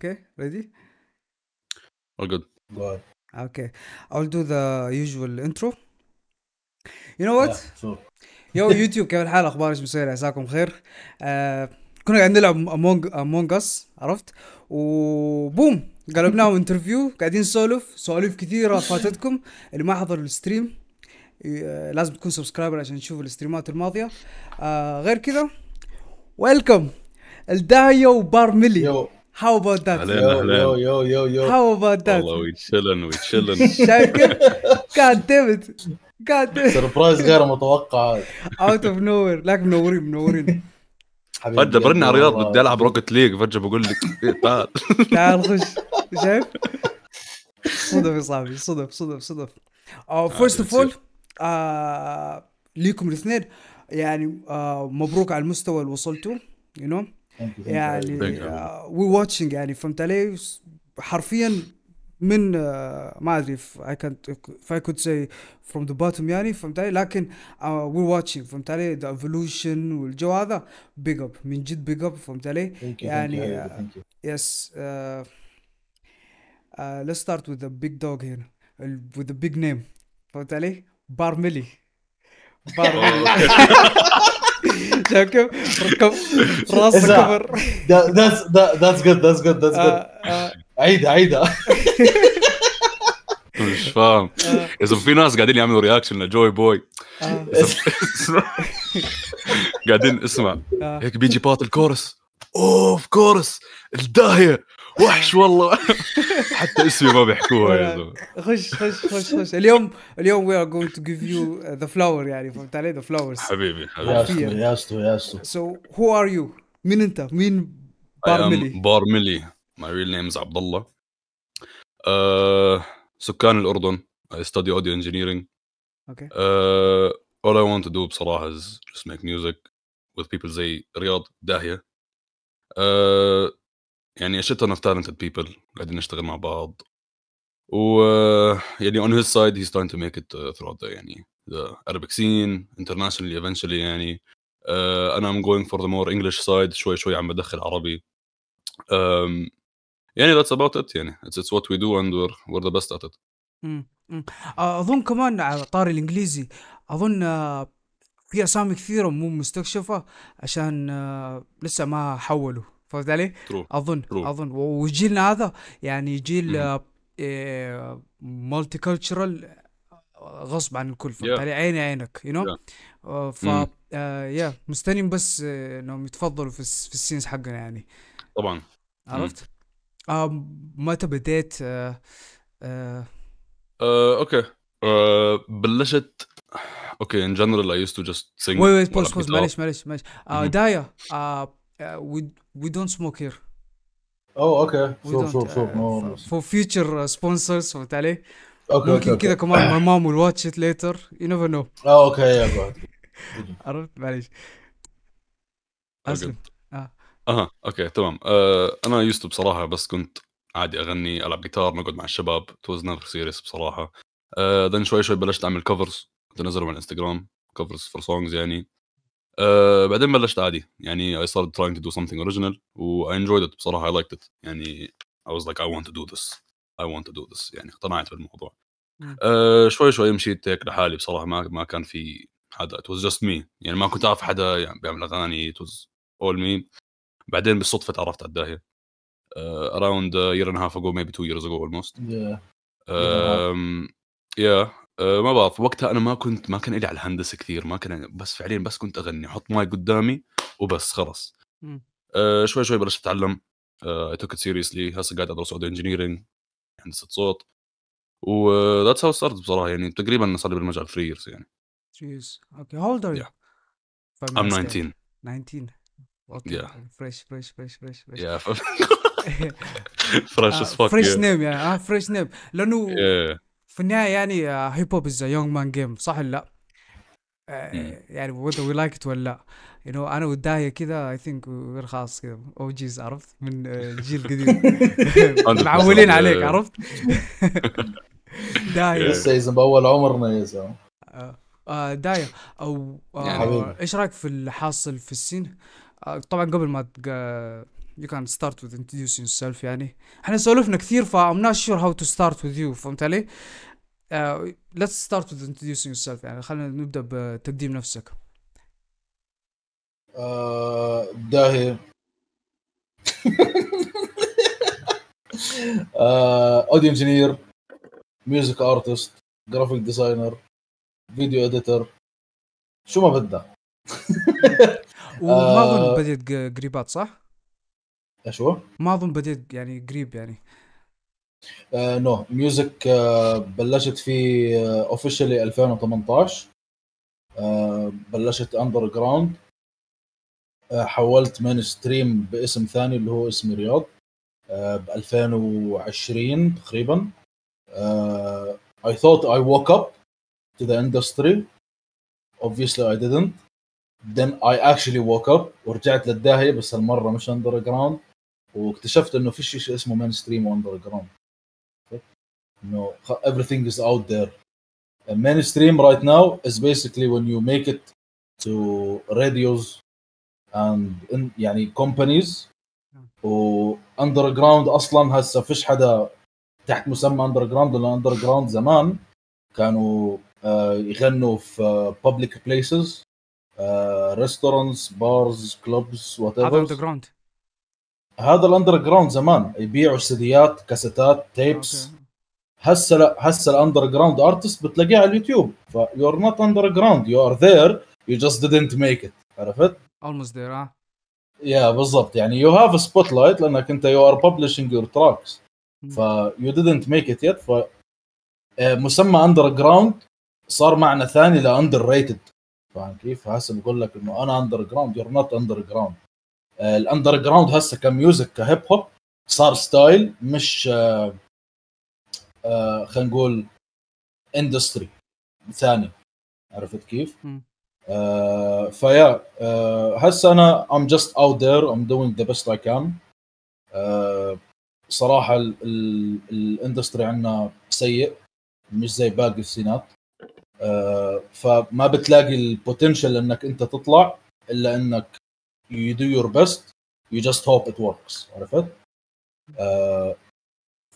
Okay, ready? All good. Go ahead. Okay, I'll do the usual intro. You know what? Yeah, sure. يو يوتيوب كيف الحال اخبار ايش مسوي عساكم بخير آه، كنا قاعدين نلعب امونج among اس عرفت وبوم قلبناهم انترفيو قاعدين نسولف سواليف كثيره فاتتكم اللي ما حضر الستريم آه، لازم تكون سبسكرايبر عشان تشوف الاستريمات الماضيه آه غير كذا ويلكم الدايو بارميلي How about that? اهلا اهلا يو يو يو يو How about that? والله ويتشلن ويتشلن شايفين؟ God damn it God damn it سربرايز غير متوقع اوت اوف نو وير لك منورين منورين فجأة برن على الرياض بدي العب روكت ليج فجأة بقول لك إيه، تعال تعال خش شايف؟ صدف يا صاحبي صدف صدف صدف فيرست اوف اول ليكم الاثنين يعني uh, مبروك على المستوى اللي وصلتوا يو you know? يعني وي واتشنج يعني فهمت علي حرفيا من آه، ما ادري اي كانت if I could say from the bottom يعني فهمت علي لكن وي آه، واتشنج فهمت علي ذا ايفولوشن والجو هذا بيج اب من جد بيج اب فهمت علي يعني يس آه، let's start with the big dog هنا with the big name فهمت علي بارملي بارملي ركب ركب راس كفر ذاتس ذاتس جود ذاتس جود ذاتس جود عيدها عيدها مش فاهم آه. اذا في ناس قاعدين يعملوا رياكشن لجوي بوي قاعدين اسمع آه. هيك بيجي بات الكورس اوف كورس الداهيه وحش والله حتى اسمي ما بيحكوها يا زلمه خش خش خش خش اليوم اليوم وي ار جوينج تو جيف يو ذا فلاور يعني فهمت علي ذا فلاورز حبيبي حبيبي يا اسطو يا اسطو سو هو ار يو مين انت مين بارملي بارملي ماي ريل نيم از عبد الله سكان الاردن اي ستدي اوديو انجينيرنج اوكي اول اي ونت تو دو بصراحة از جست ميك ميوزك وذ بيبل زي رياض داهية uh, يعني a shit ton of talented people قاعدين نشتغل مع بعض و يعني on his side he's trying to make it uh, throughout the يعني the Arabic scene internationally eventually يعني uh, انا I'm going for the more English side شوي شوي عم بدخل عربي um, يعني that's about it يعني it's, it's what we do and we're, we're the best at it اظن كمان على طاري الانجليزي اظن في اسامي كثيره مو مستكشفه عشان لسه ما حولوا فهمت علي؟ اظن True. اظن وجيلنا هذا يعني جيل مالتي آه، كلتشرال آه، آه، غصب عن الكل فهمت علي؟ عيني عينك يو نو ف يا مستنيين بس انهم يتفضلوا في, في السينز حقنا يعني طبعا عرفت؟ متى بديت اوكي بلشت اوكي ان جنرال اي يوست تو جاست سينج ويت ويت بوز بوز معلش معلش معلش دايا وي دونت سموك هير او اوكي شوف شوف شوف فور فيوتشر سبونسرز فهمت علي؟ اوكي ممكن كذا كمان ماي مام ويل واتش ات ليتر يو نيفر نو اوكي عرفت معليش اسلم اه اها اوكي تمام uh, انا يوست بصراحه بس كنت عادي اغني العب جيتار نقعد مع الشباب توز نيفر سيريس بصراحه ذن uh, شوي شوي بلشت اعمل كفرز كنت انزلهم على الانستغرام كفرز فور سونجز يعني أه بعدين بلشت عادي يعني I started trying to do something original و I enjoyed it بصراحة I liked it يعني I was like I want to do this I want to do this يعني اقتنعت بالموضوع أه شوي شوي مشيت هيك لحالي بصراحة ما ما كان في حدا it was just me يعني ما كنت أعرف حدا يعني بيعمل أغاني it was all me بعدين بالصدفة تعرفت على الداهية uh, around a year and a half ago maybe two years ago almost yeah um, yeah أه، ما بعرف وقتها انا ما كنت ما كان لي على الهندسه كثير ما كان بس فعليا بس كنت اغني احط ماي قدامي وبس خلص أه شوي شوي بلشت اتعلم اي توك ات سيريسلي هسه قاعد ادرس اوديو انجينيرنج هندسه صوت و ذاتس هاو ستارت بصراحه يعني تقريبا صار لي بالمجال 3 ييرز يعني 3 years اوكي هولد ار يو I'm 19 19 اوكي فريش فريش فريش فريش فريش فريش فريش فريش فريش نيم يعني اه فريش نيم لانه في النهايه يعني هيب هوب از يونج مان جيم صح ولا لا؟ آه، يعني whether وي لايك ولا لا يو نو انا والداهيه كذا اي ثينك خلاص كذا او جيز عرفت من آه، جيل قديم معولين عليك عرفت داهيه لسه باول عمرنا يا زلمه آه، داهيه او ايش رايك في الحاصل في السين؟ طبعا قبل ما يو كان ستارت with introducing yourself يعني احنا سولفنا كثير ف I'm not sure how to start with you فهمت علي؟ آه، let's start with introducing yourself يعني خلينا نبدا بتقديم نفسك آه داهية اوديو انجينير ميوزك ارتست جرافيك ديزاينر فيديو اديتر شو ما بدك وما اظن آه، بديت قريبات صح؟ ايش هو؟ ما اظن بديت يعني قريب يعني آه، نو ميوزك آه، بلشت في اوفيشلي آه، 2018 بلشت اندر جراوند حولت مين ستريم باسم ثاني اللي هو اسم رياض ب 2020 تقريبا I thought I woke up to the industry obviously I didn't then I actually woke up ورجعت للداهيه بس هالمره مش اندر جراوند واكتشفت انه في شيء اسمه مين ستريم واندر جراوند No, everything is out there. A mainstream right now is basically when you make it to radios and in, يعني companies واندر underground اصلا هسه فيش حدا تحت مسمى underground لانه اندر زمان كانوا يغنوا في public places restaurants bars clubs whatever هذا underground هذا الاندر جراوند زمان يبيعوا سيديات كاسيتات تيبس okay. هسه لا هسه الاندر جراوند ارتست بتلاقيه على اليوتيوب يو ار نوت اندر جراوند يو ار ذير يو جاست didnt ميك ات عرفت؟ اولموست ذير اه يا بالضبط يعني يو هاف سبوت لايت لانك انت يو ار ببلشنج يور تراكس ف يو didnt ميك ات يت ف آه، مسمى اندر جراوند صار معنى ثاني لاندر ريتد فاهم كيف؟ هسه بقول لك انه انا اندر جراوند ار نوت اندر جراوند الاندر جراوند هسه كميوزك كهيب هوب صار ستايل مش uh, آه، خلينا نقول اندستري ثاني عرفت كيف؟ آه فيا آه هسه انا ام جاست اوت ذير ام دوينج ذا بيست اي كان صراحه الاندستري عندنا سيء مش زي باقي السينات آه فما بتلاقي البوتنشل انك انت تطلع الا انك you do your best you just hope it works عرفت؟ آه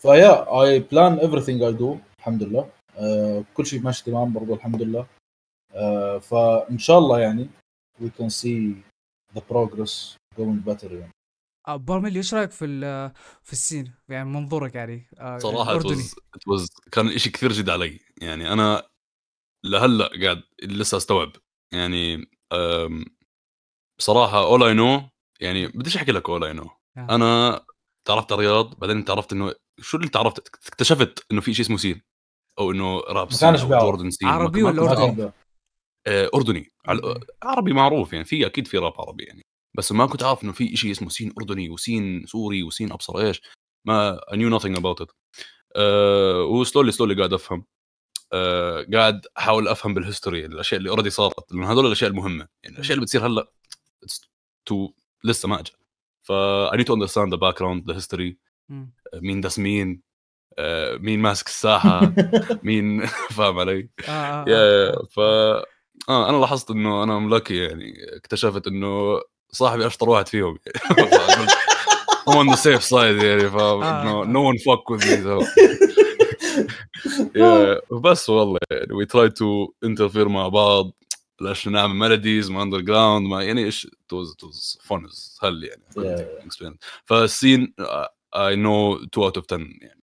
فيا اي بلان ايفريثينج اي دو الحمد لله uh, كل شيء ماشي تمام برضو الحمد لله uh, فان شاء الله يعني وي كان سي ذا بروجرس جوينج بيتر يعني آه، برميل ايش رايك في في السين يعني منظورك يعني صراحه it was... كان الاشي كثير جد علي يعني انا لهلا قاعد لسه استوعب يعني بصراحه اول اي نو يعني بديش احكي لك اول اي نو انا تعرفت على الرياض بعدين تعرفت انه شو اللي تعرفت اكتشفت انه في شيء اسمه سين او انه راب سين جوردن سين عربي ولا اردني؟ آه، اردني عربي معروف يعني في اكيد في راب عربي يعني بس ما كنت عارف انه في شيء اسمه سين اردني وسين سوري وسين ابصر ايش ما I knew nothing about it أه وسلولي سلولي قاعد افهم أه قاعد احاول افهم بالهيستوري الاشياء اللي اوريدي صارت لانه هذول الاشياء المهمه يعني الاشياء اللي بتصير هلا تو لسه ما اجت ف I need to understand the background the history مين داس مين آه، مين ماسك الساحه مين فاهم علي؟ آه، آه، يا ف اه انا لاحظت انه انا ملاكي يعني اكتشفت انه صاحبي اشطر واحد فيهم I'm on the safe side يعني ف no, one fuck with me so. yeah. بس والله يعني we try to interfere مع بعض نعمل ميلوديز ما اندر جراوند ما يعني ايش توز توز فن هل يعني فالسين اي نو 2 اوت اوف 10 يعني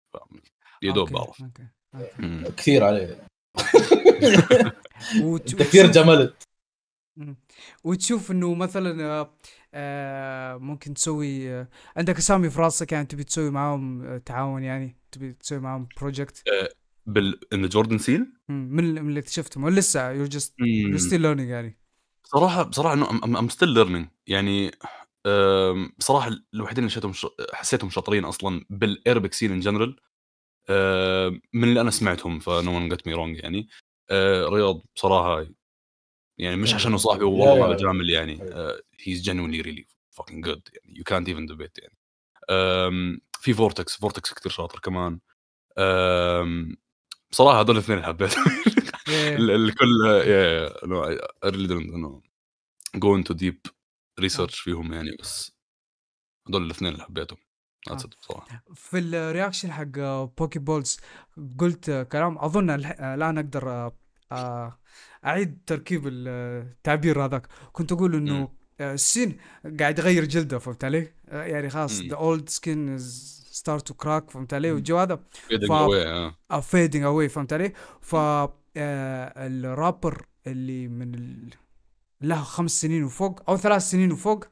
يا دوب بعرف كثير عليه كثير جملت وتشوف انه مثلا آه، آه، ممكن تسوي آه، عندك اسامي في راسك يعني تبي تسوي معاهم تعاون يعني تبي تسوي معاهم بروجكت بال ان جوردن سيل من من اللي اكتشفتهم لسه يو جاست ستيل ليرنينج يعني بصراحه بصراحه انه يعني، ام ستيل ليرنينج يعني بصراحه الوحيدين اللي شفتهم حسيتهم شاطرين اصلا بالايربك سين ان جنرال من اللي انا سمعتهم فنو ون جت مي رونج يعني آه، رياض بصراحه يعني مش عشان صاحبي والله جامل يعني هيز جينولي ريلي فاكينج جود يعني يو كانت ايفن ديبيت يعني في فورتكس فورتكس كثير شاطر كمان بصراحه هذول الاثنين حبيتهم الكل انه ارلي نو جوين تو ديب ريسيرش فيهم يعني بس هذول الاثنين اللي حبيتهم آه. في الرياكشن حق بوكي بولز قلت كلام اظن الان اقدر آه، اعيد تركيب التعبير هذاك كنت اقول انه السين قاعد يغير جلده فهمت علي؟ يعني خلاص ذا اولد سكين از ستارت تو كراك فهمت علي والجو هذا فيدنج اواي آه. آه، فهمت علي ف آه، الرابر اللي من ال... له خمس سنين وفوق او ثلاث سنين وفوق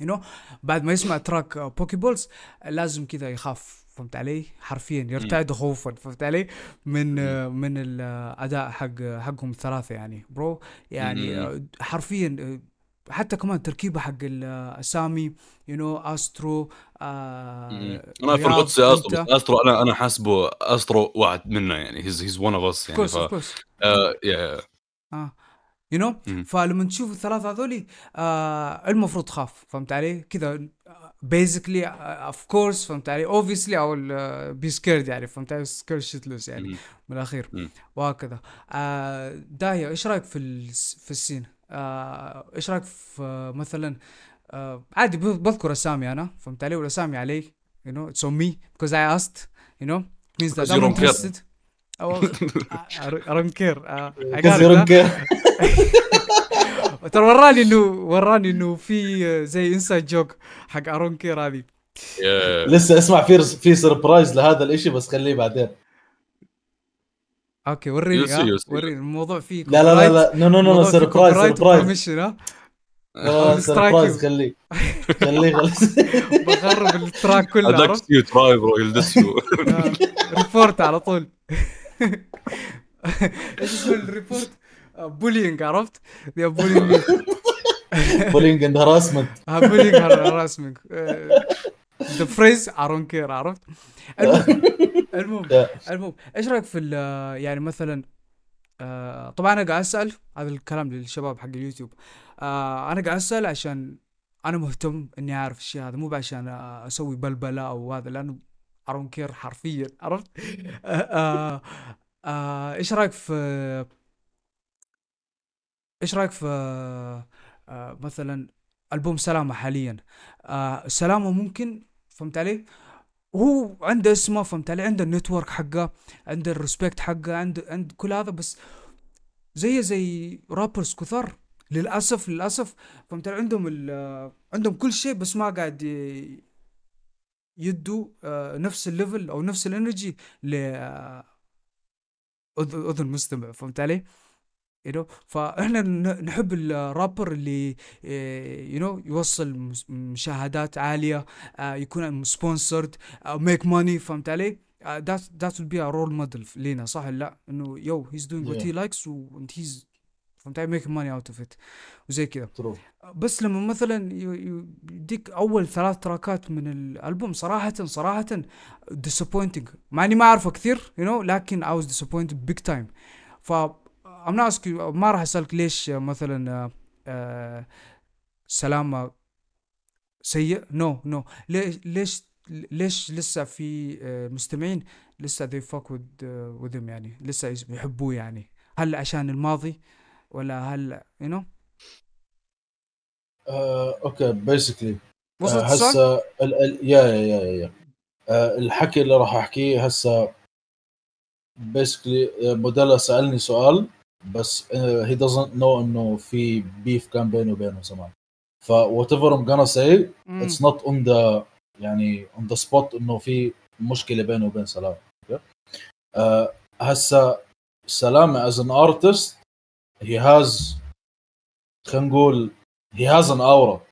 يو you know? بعد ما يسمع تراك بوكي بولز لازم كذا يخاف فهمت علي حرفيا يرتعد خوفا فهمت علي من من الاداء حق حقهم الثلاثه يعني برو يعني حرفيا حتى كمان تركيبه حق الاسامي آه، يو نو استرو آه انا في القدس استرو استرو انا انا حاسبه استرو واحد منا يعني هيز هيز ون اوف اس يعني كويس كويس آه يا اه يو you نو know? فلما تشوف الثلاثه هذولي آه المفروض تخاف فهمت علي كذا بيزكلي اوف كورس فهمت علي اوبسلي او بي سكيرد يعني فهمت علي سكيرد شيتلس يعني من الاخير وهكذا آه داهيه ايش رايك في في السين آه، ايش رايك في آه، مثلا آه، عادي بذكر اسامي انا فهمت علي والاسامي علي يو نو اتس اون مي بيكوز اي asked يو نو مينز ذات I'm انترستد oh, I don't care uh, ترى وراني انه وراني انه في زي انسايد جوك حق ارون كير هذه لسه اسمع في في سربرايز لهذا الاشي بس خليه بعدين اوكي وريني يوسي يوسي. وريني الموضوع فيه لا لا لا لا نو نو نو سربرايز سربرايز سربرايز خليه خليه بخرب التراك كله هذاك ستيو تراي برو يلدسه ريبورت على طول ايش اسمه الريبورت بولينج آه، عرفت؟ بولينج بولينج اند هراسمنت بولينج هراسمنت ذا فريز ارون كير عرفت؟ المهم المهم المهم ايش رايك في يعني مثلا آه طبعا انا قاعد اسال هذا الكلام للشباب حق اليوتيوب آه انا قاعد اسال عشان انا مهتم اني اعرف الشيء هذا مو عشان اسوي بلبله او هذا لانه ارون كير حرفيا عرفت؟ آه، آه، آه، ايش رايك في ايش رايك في مثلا البوم سلامه حاليا سلامه ممكن فهمت علي؟ وهو عنده اسمه فهمت علي؟ عنده النتورك حقه عنده الريسبكت حقه عنده عند كل هذا بس زي زي رابرز كثر للاسف للاسف فهمت علي؟ عندهم عندهم كل شيء بس ما قاعد يدوا آه، نفس الليفل او نفس الانرجي ل آه، اذن مستمع فهمت علي؟ يو know? فاحنا نحب الرابر اللي يو آه، نو يوصل مشاهدات عاليه آه، يكون سبونسرد ميك ماني فهمت علي؟ ذات ذات ويل بي رول موديل لينا صح ولا لا؟ انه يو هيز دوينج وات هي لايكس وانت هيز فهمت علي؟ ميك ماني اوت اوف ات وزي كذا بس لما مثلا يديك اول ثلاث تراكات من الالبوم صراحه صراحه ديسابوينتنج مع اني ما اعرفه كثير يو you نو know, لكن اي واز ديسابوينتد بيج تايم ف I'm not asking uh, ما راح اسالك ليش مثلا آه، آه، سلامة سيء نو no, نو no. ليش ليش ليش لسه في آه، مستمعين لسه they fuck with with him يعني لسه يحبوه يعني هل عشان الماضي ولا هل you know اوكي بيسكلي هسه يا يا يا يا الحكي اللي راح احكيه هسه بيسكلي بودلا سالني سؤال بس هي دزنت نو انه في بيف كان بيني وبينه زمان ف وات ايفر ام gonna say اتس نوت اون ذا يعني اون ذا سبوت انه في مشكله بينه وبين سلام okay. uh, هسا سلامه از ان ارتست هي هاز خلينا نقول هي هاز ان اورا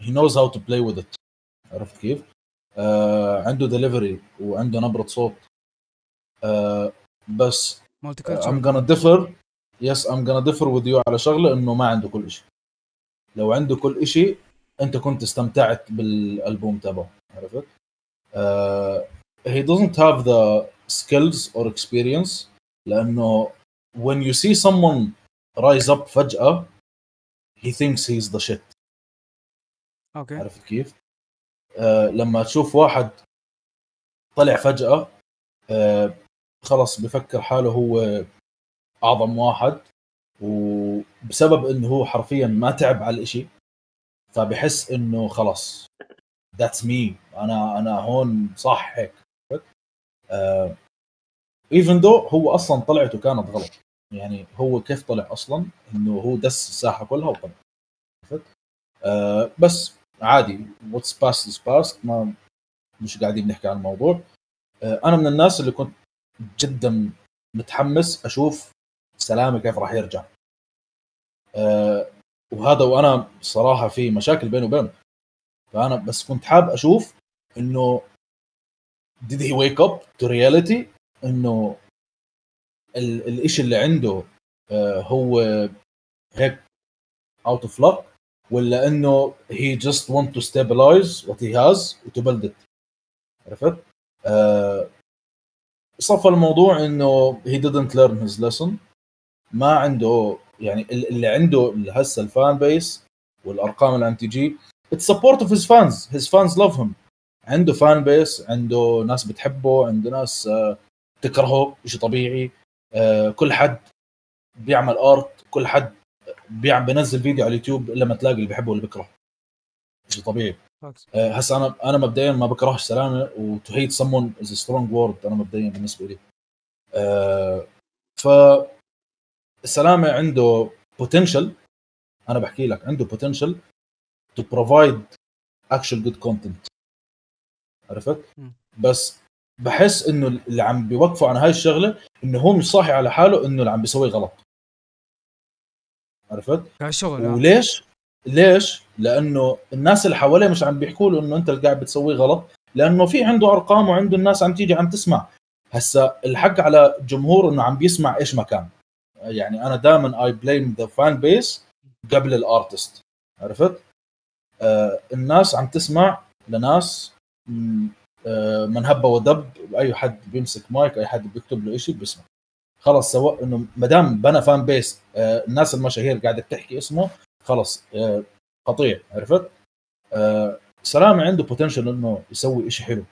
هي نوز هاو تو بلاي وذ ات عرفت كيف؟ uh, عنده دليفري وعنده نبره صوت uh, بس مالتي كلتشر ام gonna differ يس ام جانا ديفر وذ يو على شغله انه ما عنده كل شيء لو عنده كل شيء انت كنت استمتعت بالالبوم تبعه عرفت؟ هي آه، he doesn't have the skills or experience لانه when you see someone rise up فجأة he thinks he's the shit اوكي okay. عرفت كيف؟ uh, لما تشوف واحد طلع فجأة uh, آه، خلص بفكر حاله هو اعظم واحد وبسبب انه هو حرفيا ما تعب على الاشي فبحس انه خلاص ذاتس مي انا انا هون صح هيك ايفن آه، دو هو اصلا طلعته كانت غلط يعني هو كيف طلع اصلا انه هو دس الساحه كلها وطلع آه بس عادي واتس باست از باست ما مش قاعدين نحكي عن الموضوع آه انا من الناس اللي كنت جدا متحمس اشوف سلامه كيف راح يرجع أه وهذا وانا صراحه في مشاكل بينه وبينه فانا بس كنت حاب اشوف انه did he wake up to reality انه ال- الاشي اللي عنده أه هو هيك out of luck ولا انه he just want to stabilize what he has وتو build it عرفت؟ أه صفى الموضوع انه he didn't learn his lesson ما عنده يعني اللي عنده هسه الفان بيس والارقام اللي عم تجي اتس سبورت اوف هيز فانز هيز فانز لاف هيم عنده فان بيس عنده ناس بتحبه عنده ناس آه، تكرهه شيء طبيعي آه، كل حد بيعمل ارت كل حد بيعمل بنزل فيديو على اليوتيوب الا ما تلاقي اللي بحبه واللي بكرهه شيء طبيعي آه، هسه انا انا مبدئيا ما بكرهش سلامه وتو هيت سمون از سترونج وورد انا مبدئيا بالنسبه لي ف السلامه عنده بوتنشل انا بحكي لك عنده بوتنشل تو بروفايد اكشن جود كونتنت عرفت بس بحس انه اللي عم بيوقفوا عن هاي الشغله انه هو مش صاحي على حاله انه اللي عم بيسويه غلط عرفت شغل آه. وليش ليش لانه الناس اللي حواليه مش عم بيحكوا له انه انت اللي قاعد بتسويه غلط لانه في عنده ارقام وعنده الناس عم تيجي عم تسمع هسا الحق على الجمهور انه عم بيسمع ايش ما كان يعني انا دائما اي بليم ذا فان بيس قبل الارتست عرفت؟ آه الناس عم تسمع لناس آه، من هب ودب اي حد بيمسك مايك اي حد بيكتب له شيء بيسمع خلص سواء انه ما دام بنى فان بيس آه الناس المشاهير قاعده تحكي اسمه خلص آه قطيع عرفت؟ آه سلام عنده بوتنشل انه يسوي شيء حلو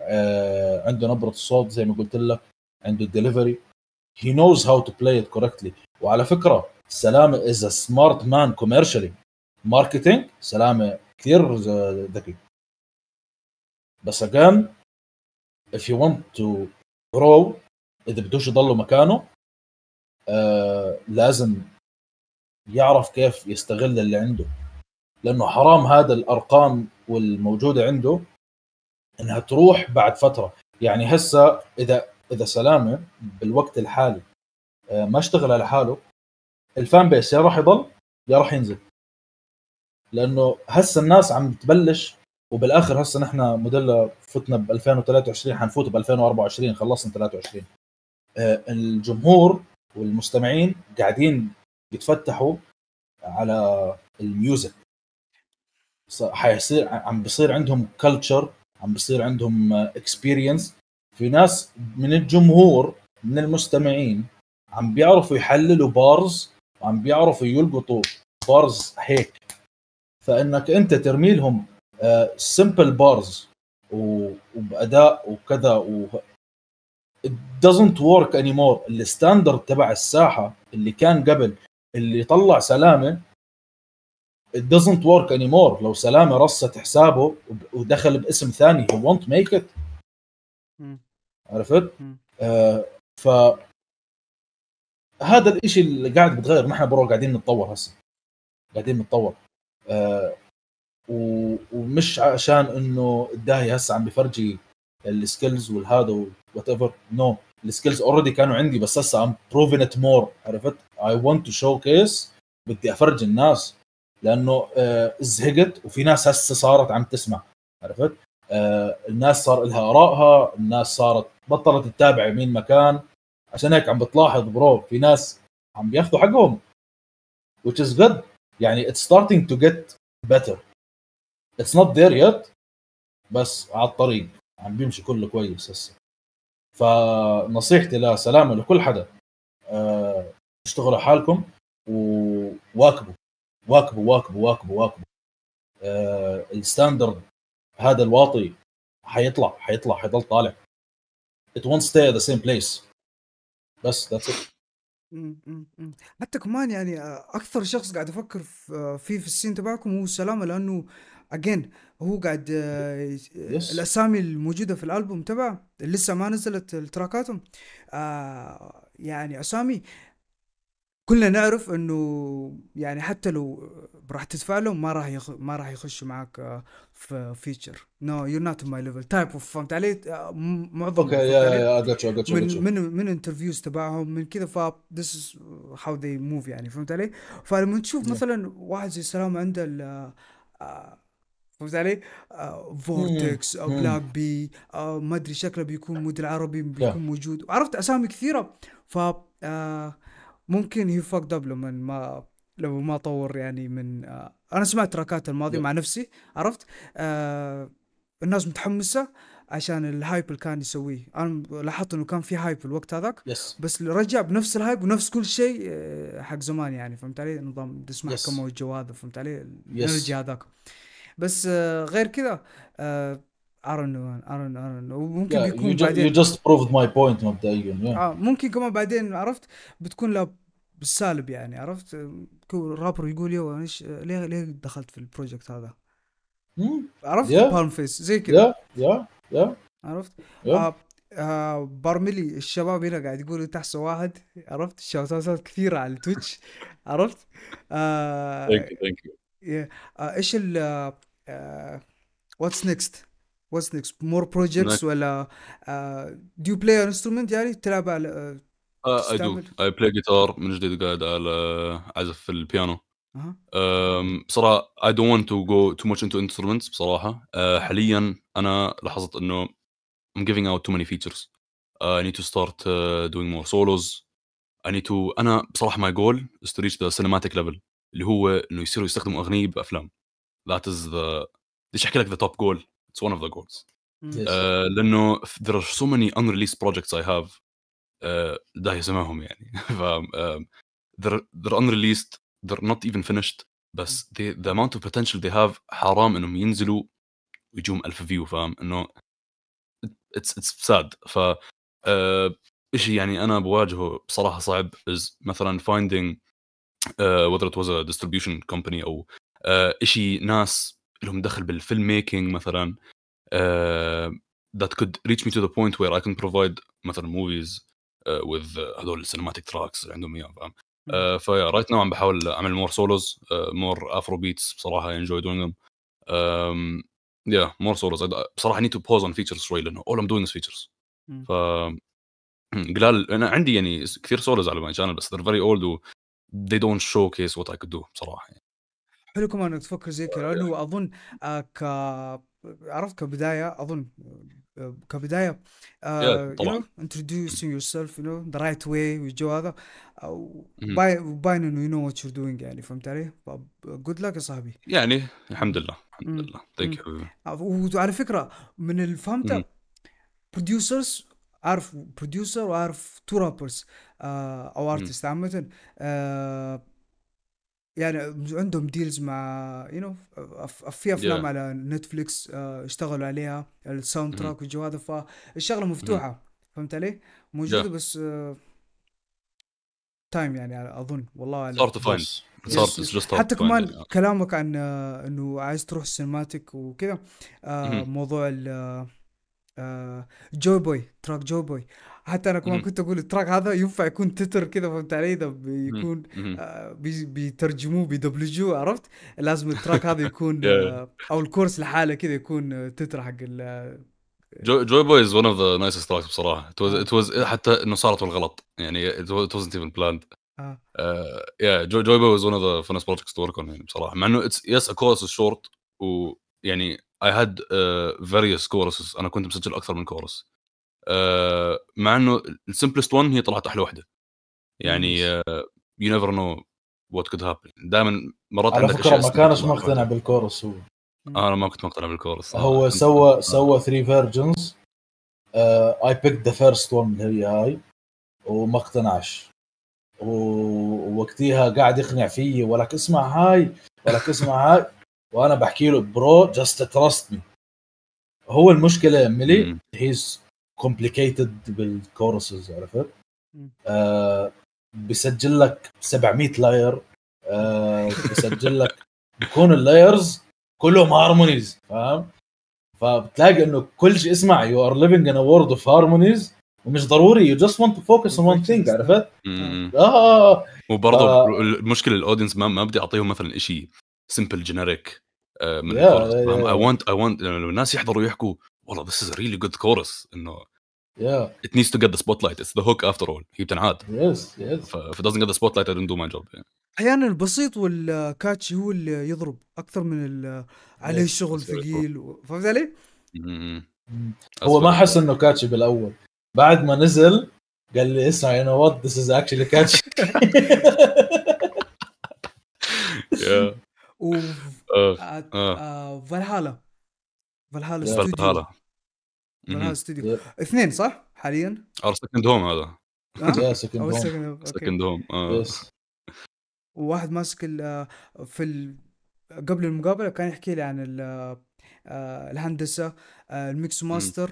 آه عنده نبره الصوت زي ما قلت لك عنده الدليفري he knows how to play it correctly وعلى فكره سلامه از سمارت مان كوميرشلي ماركتينج سلامه كثير آه، ذكي بس again if you want to grow اذا بدوش يضلوا مكانه آه لازم يعرف كيف يستغل اللي عنده لانه حرام هذا الارقام والموجوده عنده انها تروح بعد فتره يعني هسه اذا اذا سلامه بالوقت الحالي آه، ما اشتغل على حاله الفان بيس يا راح يضل يا راح ينزل لانه هسه الناس عم تبلش وبالاخر هسه نحن موديلا فتنا ب 2023 حنفوت ب 2024 خلصنا 23 آه، الجمهور والمستمعين قاعدين يتفتحوا على الميوزك حيصير عم بصير عندهم كلتشر عم بصير عندهم اكسبيرينس آه، في ناس من الجمهور من المستمعين عم بيعرفوا يحللوا بارز وعم بيعرفوا يلقطوا بارز هيك فانك انت ترمي لهم سمبل آه، بارز وباداء وكذا و it doesn't work anymore الستاندرد تبع الساحه اللي كان قبل اللي طلع سلامه it doesn't work anymore لو سلامه رصت حسابه ودخل باسم ثاني he won't make it عرفت؟ آه ف هذا الشيء اللي قاعد بيتغير نحن برو قاعدين نتطور هسه قاعدين نتطور آه و... ومش عشان انه الداهي هسه عم بفرجي السكيلز والهذا وات ايفر نو السكيلز اوريدي كانوا عندي بس هسه ام بروفين ات مور عرفت اي ونت تو شو كيس بدي افرج الناس لانه آه زهقت وفي ناس هسه صارت عم تسمع عرفت آه الناس صار لها ارائها الناس صارت بطلت تتابع مين مكان عشان هيك عم بتلاحظ برو في ناس عم بياخذوا حقهم which is good يعني it's starting to get better it's not there yet بس على الطريق عم بيمشي كله كويس هسه فنصيحتي لسلامه لكل حدا آه، اشتغلوا على حالكم وواكبوا واكبوا واكبوا واكبوا واكبوا أه الستاندرد هذا الواطي حيطلع حيطلع حيضل طالع it won't stay at the same place بس that's it حتى كمان يعني آه، اكثر شخص قاعد افكر فيه آه، في السين تبعكم هو سلامه لانه اجين هو قاعد آه، yes. الاسامي الموجوده في الالبوم تبعه لسه ما نزلت التراكاتهم يعني اسامي كلنا نعرف انه يعني حتى لو راح تدفع لهم ما راح يخ... ما راح يخشوا معك آه، في فيتشر نو يو نوت ماي ليفل تايب اوف فهمت علي؟ آه، معظم اوكي يا يا من من من انترفيوز تبعهم من كذا ف ذس از هاو ذي موف يعني فهمت علي؟ فلما تشوف مثلا واحد زي سلام عنده آه، فهمت علي؟ فورتكس او بلاك بي ما ادري شكله بيكون موديل عربي بيكون yeah. موجود عرفت اسامي كثيره ف آه ممكن هي فاكد اب لما ما لما ما طور يعني من آه انا سمعت تراكات الماضي مع نفسي عرفت آه الناس متحمسه عشان الهايب اللي كان يسويه انا لاحظت انه كان في هايب في الوقت هذاك يس. Yes. بس رجع بنفس الهايب ونفس كل شيء آه، حق زمان يعني فهمت علي نظام تسمع محكمه yes. والجو هذا فهمت علي الانرجي yes. هذاك بس آه، غير كذا آه، ارون وان ارون ارون وممكن yeah, يكون you just, بعدين يو جاست بروفد ماي بوينت مبدئيا اه ممكن كمان بعدين عرفت بتكون له بالسالب يعني عرفت رابر يقول يو ايش ليه ليه دخلت في البروجكت هذا؟ hmm. عرفت yeah. بالم فيس زي كذا يا يا عرفت؟ yeah. آه آه برملي الشباب هنا قاعد يقولوا تحت واحد عرفت شوتات كثيره على التويتش عرفت؟ ثانك يو ثانك يو ايش ال واتس آه، نيكست؟ آه، واتس نيكست مور بروجيكتس ولا دو بلاي انسترومنت يعني تلعب على اي دو اي بلاي جيتار من جديد قاعد على عزف البيانو um, بصراحه اي دونت ونت تو جو تو ماتش انتو انسترومنتس بصراحه uh, حاليا انا لاحظت انه I'm giving out too many features. Uh, I need to start uh, doing more solos. I need to انا بصراحه my goal is to reach the cinematic level اللي هو انه يصيروا يستخدموا اغنيه بافلام. That is the ليش احكي لك the top goal It's one of the goals. Mm. Yes. Uh, آه there are so many unreleased projects I have Uh, um, they're, they're unreleased they're not even finished But mm. the the amount of potential they have haram انهم ينزلوا ويجوهم 1000 فيو فاهم انه it's it's sad ف uh, إشي يعني انا بواجهه بصراحه صعب is مثلا finding uh, whether it was a distribution company او uh, إشي ناس لهم دخل بالفيلم ميكينج مثلا uh, that could reach me to the point where I can provide مثلا movies uh, with هذول السينماتيك تراكس اللي عندهم اياهم فاهم فيا رايت ناو عم بحاول اعمل مور سولوز مور افرو بيتس بصراحه انجوي دوينج ذم يا مور سولوز بصراحه نيد تو بوز اون فيتشرز شوي لانه اول ام دوينج فيتشرز ف قلال انا عندي يعني كثير سولوز على ماي شانل بس ذير فيري اولد و they don't showcase what I could do بصراحه يعني. حلو كمان انك تفكر زي كذا لانه اظن آه، ك عرفت كبدايه اظن آه، كبدايه انتروديوسينج يور سيلف يو نو ذا رايت واي والجو هذا آه، باين انه يو نو وات يور دوينج يعني فهمت علي؟ جود لك يا صاحبي يعني الحمد لله الحمد لله ثانك يو وعلى فكره من اللي فهمته بروديوسرز اعرف بروديوسر واعرف تو رابرز او ارتست عامه يعني عندهم ديلز مع يو نو في افلام على نتفليكس آه، اشتغلوا عليها الساوند تراك والجو هذا فالشغله مفتوحه فهمت علي؟ موجوده yeah. بس تايم آه، يعني اظن والله اعلم صارت فاينز حتى كمان كلامك عن آه، انه عايز تروح سينماتيك وكذا موضوع ال جوي بوي تراك جوي بوي حتى انا كمان كنت اقول التراك هذا ينفع يكون تتر كذا فهمت علي اذا بيكون آه بي بيترجموه بيدبلجوه عرفت لازم التراك هذا يكون آه او الكورس لحاله كذا يكون آه، تتر حق ال جوي بوي از ون اوف ذا نايسست تراكس بصراحه ات آه. واز حتى انه صارت بالغلط يعني ات وزنت ايفن بلاند يا جوي بوي از ون اوف ذا فنست بروجكتس تو ورك اون يعني بصراحه مع انه اتس يس ا كورس شورت ويعني اي هاد فيريوس كورسز انا كنت مسجل اكثر من كورس آه، مع انه السمبلست 1 هي طلعت احلى وحده يعني يو نيفر نو وات كود هابن دائما مرات على عندك فكره ما كانش مقتنع بالكورس هو آه، انا ما كنت مقتنع بالكورس هو سوى آه. سوى 3 فيرجنز اي بيك ذا فيرست 1 هي هاي وما اقتنعش ووقتيها قاعد يقنع فيي ولك اسمع هاي ولك اسمع هاي وانا بحكي له برو جاست تراست مي هو المشكله يا ملي هيز كومبليكيتد بالكورسز عرفت؟ آه بيسجل لك 700 لاير آه بيسجل لك بكون اللايرز كلهم هارمونيز فاهم؟ فبتلاقي انه كل شيء اسمع يو ار ليفينج ان وورد اوف هارمونيز ومش ضروري يو جاست ونت تو فوكس اون ون ثينج عرفت؟ آه،, آه،, اه وبرضه ف... المشكله الاودينس ما ما بدي اعطيهم مثلا شيء سمبل جينيريك من الناس يحضروا يحكوا والله this is a really good chorus انه yeah it needs to get the spotlight it's the hook after all هي بتنعاد yes yes ف if it doesn't get the spotlight I didn't do my job يعني احيانا البسيط والكاتشي هو اللي يضرب اكثر من عليه شغل ثقيل فهمت علي؟ mm-hmm. Mm-hmm. هو ما حس انه كاتشي بالاول بعد ما نزل قال لي اسمع يو نو وات ذيس از اكشلي كاتشي آه. آه، آه. فالهالا فالهالا استوديو فالهالا استوديو اثنين صح حاليا؟ او سكند هوم هذا اه سكند هوم سكند هوم آه. وواحد ماسك آه، في قبل المقابله كان يحكي لي عن آه، الهندسه الميكس ماستر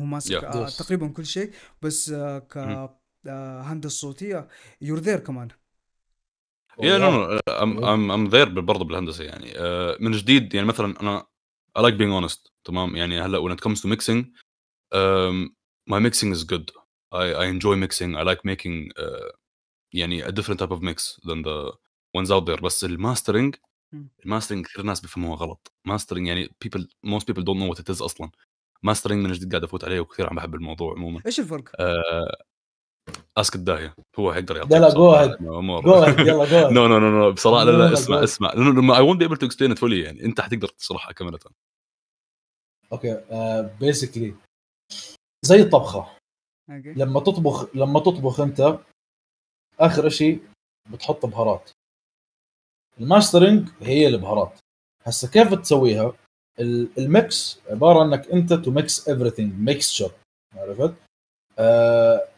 هو ماسك تقريبا كل شيء بس ك هندسه صوتيه يور ذير كمان يا نو نو ام ام ذير برضه بالهندسه يعني من جديد يعني مثلا انا I like being honest تمام يعني هلا when it comes to mixing um, my mixing is good I, I enjoy mixing I like making uh, يعني a different type of mix than the ones out there بس الماسترنج الماسترنج كثير ناس بيفهموها غلط ماسترنج يعني people most people don't know what it is اصلا ماسترنج من جديد قاعد افوت عليه وكثير عم بحب الموضوع عموما ايش الفرق؟ اسك الداهيه هو حيقدر يعطيك لا لا جو اهيد جو اهيد يلا جو نو نو نو بصراحه لا لا اسمع اسمع لانه اي ونت بي ايبل تو اكسبلين فولي يعني انت حتقدر تشرحها كامله اوكي بيسكلي آه، زي الطبخه لما تطبخ لما تطبخ انت اخر شيء بتحط بهارات الماسترنج هي البهارات هسه كيف تسويها الميكس عباره انك انت تو ميكس ايفريثينج ميكستشر عرفت آه،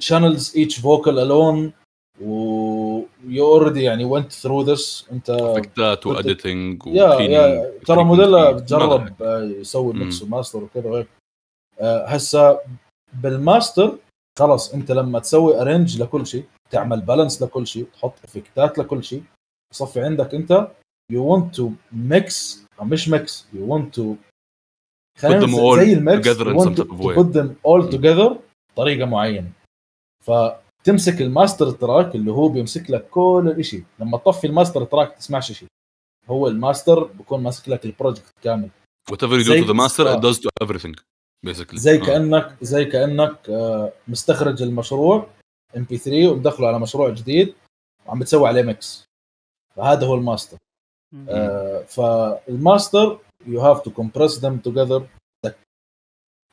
تشانلز ايتش فوكال الون ويو اوريدي يعني ونت ثرو ذس انت افكتات واديتنج يا يا ترى موديلا جرب آه، يسوي ميكس وماستر وكذا وهيك آه، هسه بالماستر خلص انت لما تسوي ارينج لكل شيء تعمل بالانس لكل شيء تحط افكتات لكل شيء صفي عندك انت يو ونت تو ميكس مش ميكس يو ونت تو خلينا زي الميكس you want to بطريقه معينه فتمسك الماستر تراك اللي هو بيمسك لك كل الاشي لما تطفي الماستر تراك تسمعش شيء هو الماستر بكون ماسك لك البروجكت كامل whatever you do to the master it آه. does to everything basically زي آه. كانك زي كانك آه، مستخرج المشروع ام بي 3 ومدخله على مشروع جديد وعم بتسوي عليه ميكس فهذا هو الماستر فالماستر يو هاف تو كومبرس ذم توجذر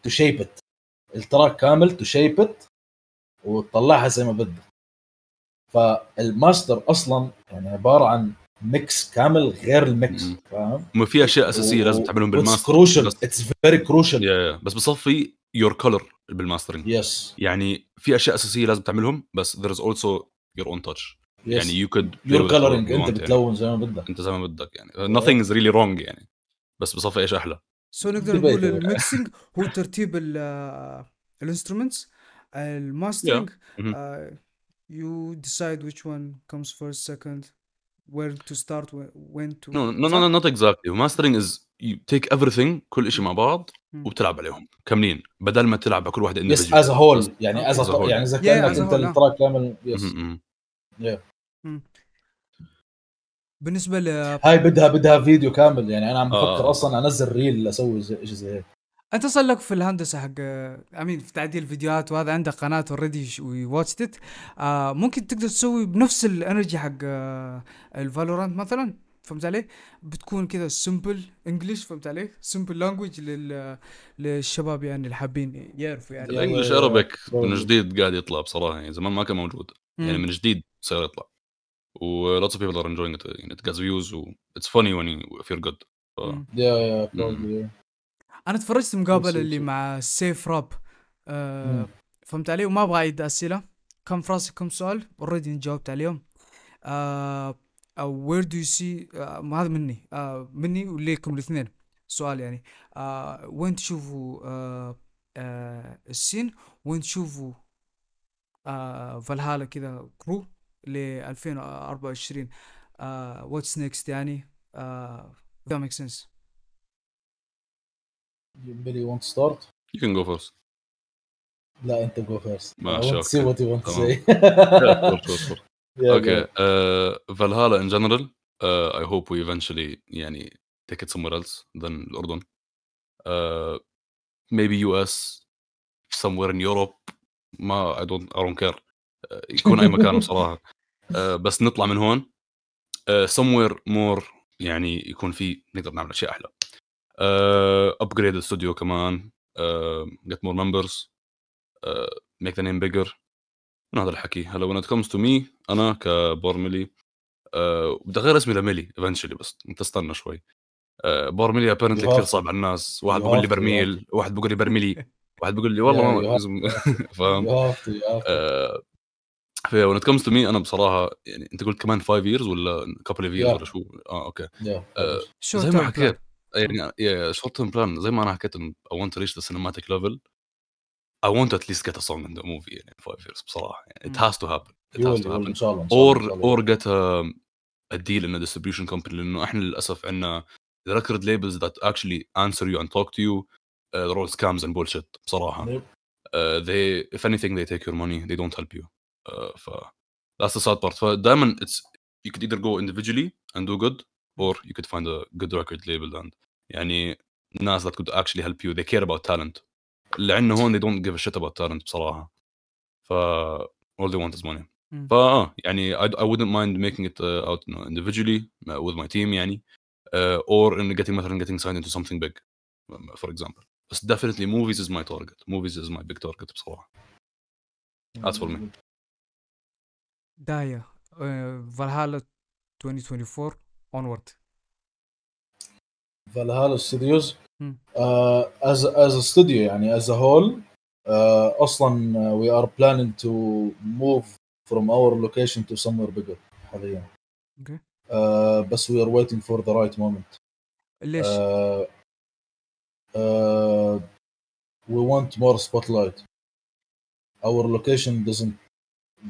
تو شيب ات التراك كامل تشيبت وتطلعها زي ما بدك فالماستر اصلا يعني عباره عن ميكس كامل غير الميكس فاهم؟ في اشياء اساسيه و... لازم تعملهم بالماستر كروشال اتس فيري كروشال بس بصفي يور كولر بالماسترنج يس يعني في اشياء اساسيه لازم تعملهم بس ذير از اولسو يور اون تاتش يعني يو كود يور كولرنج انت بتلون زي ما بدك انت زي ما بدك يعني نثينج از ريلي رونج يعني بس بصفي ايش احلى سو نقدر نقول الميكسنج هو ترتيب الانسترومنتس الماسترنج يو ديسايد ويتش وان comes فيرست سكند وير تو ستارت وين تو نو نو نو نوت اكزاكتلي الماسترنج از يو تيك take everything كل شيء مع بعض وبتلعب عليهم كاملين بدل ما تلعب بكل واحد individual يس از هول يعني از يعني اذا كانت انت التراك كامل يس بالنسبه ل هاي بدها بدها فيديو كامل يعني انا عم آه. بفكر آه. اصلا انزل ريل اسوي شيء زي هيك انت صار لك في الهندسه حق امين آه، في تعديل الفيديوهات وهذا عندك قناه اوريدي وواتش ات ممكن تقدر تسوي بنفس الانرجي حق آه، الفالورانت مثلا فهمت علي؟ بتكون كذا سمبل انجلش فهمت علي؟ سمبل لانجوج لل... للشباب يعني اللي حابين يعرفوا يعني الانجلش ارابيك أيوة، أيوة، أيوة. من جديد قاعد يطلع بصراحه يعني زمان ما كان موجود يعني من جديد صار يطلع و lots of people are enjoying it it gets views و it's funny when you feel good ف... Mm. yeah yeah mm-hmm. probably yeah. انا تفرجت المقابله اللي مع سيف راب آه، mm. فهمت علي وما ابغى اعيد اسئله كم في راسي كم سؤال اوريدي جاوبت عليهم وير دو يو سي هذا مني آه، مني وليكم الاثنين سؤال يعني آه، وين تشوفوا السين وين تشوفوا أه فالهالا كذا كرو ل 2024 واتس نيكست يعني ذا ميك سنس بيلي وانت ستارت يو كان جو فيرست لا انت جو فيرست ما شاء الله سي وات يو وانت سي اوكي فالهالا ان جنرال اي هوب وي ايفنشلي يعني تيك ات somewhere ايلس than الاردن ميبي يو اس somewhere ان يوروب ما اي دونت اي دونت كير آه، يكون اي مكان بصراحه آه، بس نطلع من هون سموير آه، مور يعني يكون في نقدر نعمل اشياء احلى ابجريد الاستوديو كمان جيت مور ممبرز ميك ذا نيم بيجر من هذا الحكي هلا وين كومز تو مي انا كبورملي بدي اغير اسمي لميلي ايفنشلي بس انت استنى شوي بورميلي ابيرنتلي كثير صعب على الناس واحد بيقول لي برميل واحد بيقول لي برميلي واحد بيقول لي والله فاهم when it comes to me انا بصراحه يعني انت قلت كمان 5 years ولا couple of years yeah. ولا شو اه اوكي yeah. آه زي ما حكيت يعني short term بلان زي ما انا حكيت I want to reach the cinematic level I want to at least get a song in the movie يعني 5 years بصراحه يعني it has to happen it has to happen or or get a, a deal in a distribution company لانه احنا للاسف عندنا the record labels that actually answer you and talk to you uh, they're all scams and bullshit بصراحه yep. uh, they if anything they take your money they don't help you ف uh, that's the sad part فدائما it's you could either go individually and do good or you could find a good record label and يعني ناس that could actually help you they care about talent اللي عندنا هون they don't give a shit about talent بصراحة ف all they want is money ف hmm. يعني I, I wouldn't mind making it uh, out you know, individually uh, with my team يعني uh, or in getting مثلا getting signed into something big um, for example بس definitely movies is my target movies is my big target بصراحة that's for me hmm. Да, я. Eh, Valhalla 2024 onward. Valhalla Studios hmm. uh, as as a studio يعني as a whole uh, اصلا uh, we are planning to move from our location to somewhere bigger حاليا. Okay. Uh, بس we are waiting for the right moment. ليش؟ uh, uh, we want more spotlight. Our location doesn't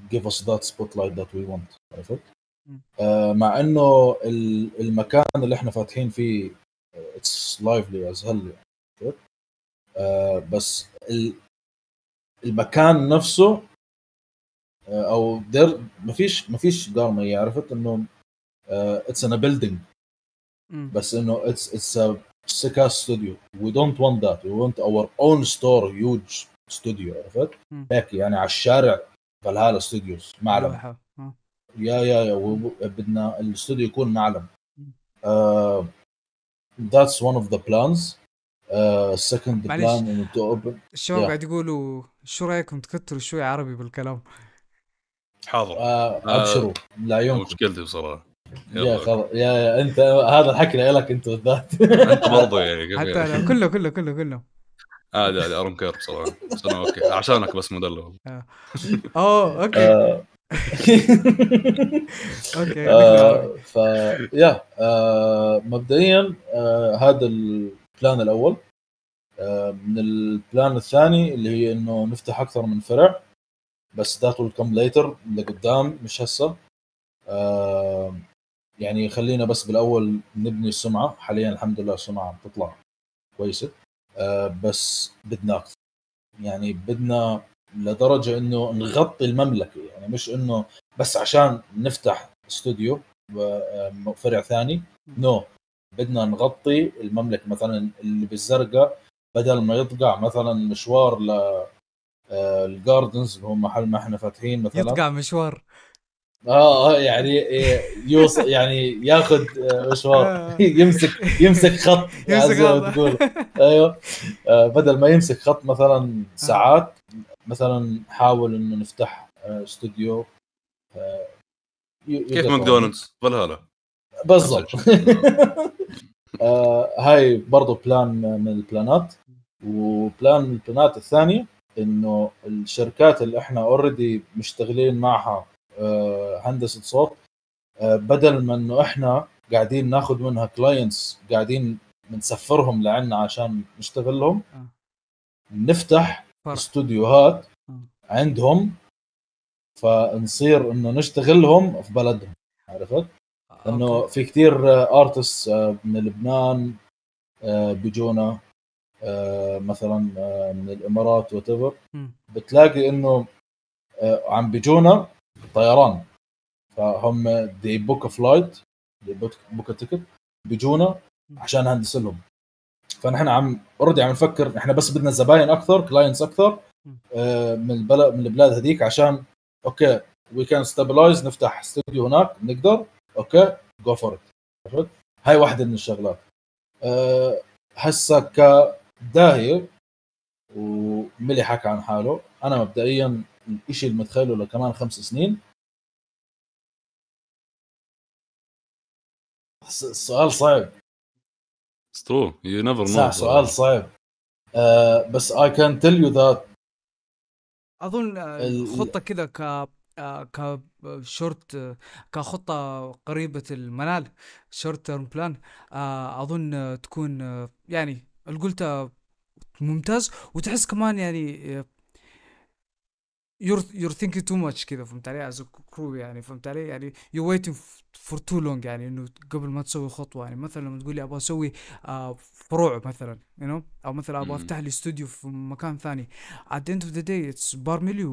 give us that spotlight that we want عرفت؟ uh, مع انه المكان اللي احنا فاتحين فيه اتس لايفلي از hell يعني. عرفت؟ آه بس المكان نفسه uh, او دير ما فيش ما فيش دار ما يعني عرفت انه اتس ان بيلدينج بس انه اتس اتس سيك اس ستوديو وي دونت ونت ذات وي ونت اور اون ستور هيوج ستوديو عرفت؟ هيك يعني على الشارع فالهالا ستوديوز معلم يا آه. يا يا بدنا الاستوديو يكون معلم ذاتس ون اوف ذا بلانز سكند بلان تو اوبن الشباب قاعد يقولوا شو رايكم تكتروا شوي عربي بالكلام حاضر آه ابشروا آه، لا يمكن مشكلتي بصراحه يا خل... يا, يا انت هذا الحكي لك انت بالذات انت برضه يعني حتى يعني؟ كله كله كله كله عادي عادي ارون كير بصراحه بس انا اوكي عشانك بس مدلل والله آه. اوه اوكي آه. آه، اوكي ف يا مبدئيا هذا البلان الاول من البلان الثاني اللي هي انه نفتح اكثر من فرع بس ذات ويل كم ليتر لقدام مش هسه يعني خلينا بس بالاول نبني السمعه حاليا الحمد لله السمعه بتطلع كويسه آه، بس بدنا اكثر يعني بدنا لدرجه انه نغطي المملكه يعني مش انه بس عشان نفتح استوديو آه، آه، فرع ثاني نو no. بدنا نغطي المملكه مثلا اللي بالزرقاء بدل ما يطقع مثلا مشوار ل الجاردنز اللي هو محل ما احنا فاتحين مثلا يطقع مشوار اه،, اه يعني إيه، يوصل يعني ياخذ وش هو يمسك يمسك خط يمسك زي ما تقول ايوه آه، بدل ما يمسك خط مثلا آه. ساعات مثلا حاول انه نفتح استوديو كيف ماكدونالدز هلا بالضبط هاي برضه بلان من البلانات وبلان من البلانات الثانيه انه الشركات اللي احنا اوريدي مشتغلين معها آه، هندسه صوت آه، بدل ما انه احنا قاعدين ناخذ منها كلاينتس قاعدين بنسفرهم لعنا عشان نشتغل لهم آه. نفتح استوديوهات عندهم فنصير انه نشتغلهم في بلدهم عرفت؟ انه في كثير ارتست من لبنان بيجونا مثلا من الامارات وات بتلاقي انه عم بيجونا طيران فهم دي بوك فلايت دي بوك تيكت بيجونا عشان نهندس لهم فنحن عم اوريدي عم نفكر احنا بس بدنا زباين اكثر كلاينتس اكثر آه، من البلد من البلاد هذيك عشان اوكي وي كان ستابلايز نفتح استوديو هناك نقدر اوكي جو فور ات هاي واحده من الشغلات آه، هسه كداهيه وملي حكى عن حاله انا مبدئيا الشيء اللي متخيله لكمان خمس سنين السؤال صعب ترو يو نيفر نو سؤال صعب آه بس اي كان تيل يو ذات اظن آه، الخطه كذا ك آه، كشورت آه، كخطة قريبة المنال شورت تيرم بلان أظن تكون يعني اللي قلته ممتاز وتحس كمان يعني you're you're thinking too much كذا فهمت علي as a crew يعني فهمت علي يعني you're waiting for too long يعني انه قبل ما تسوي خطوه يعني مثلا لما تقول لي ابغى اسوي آه فروع مثلا you know او مثلا ابغى افتح لي استوديو في مكان ثاني at the end of the day it's بارميلي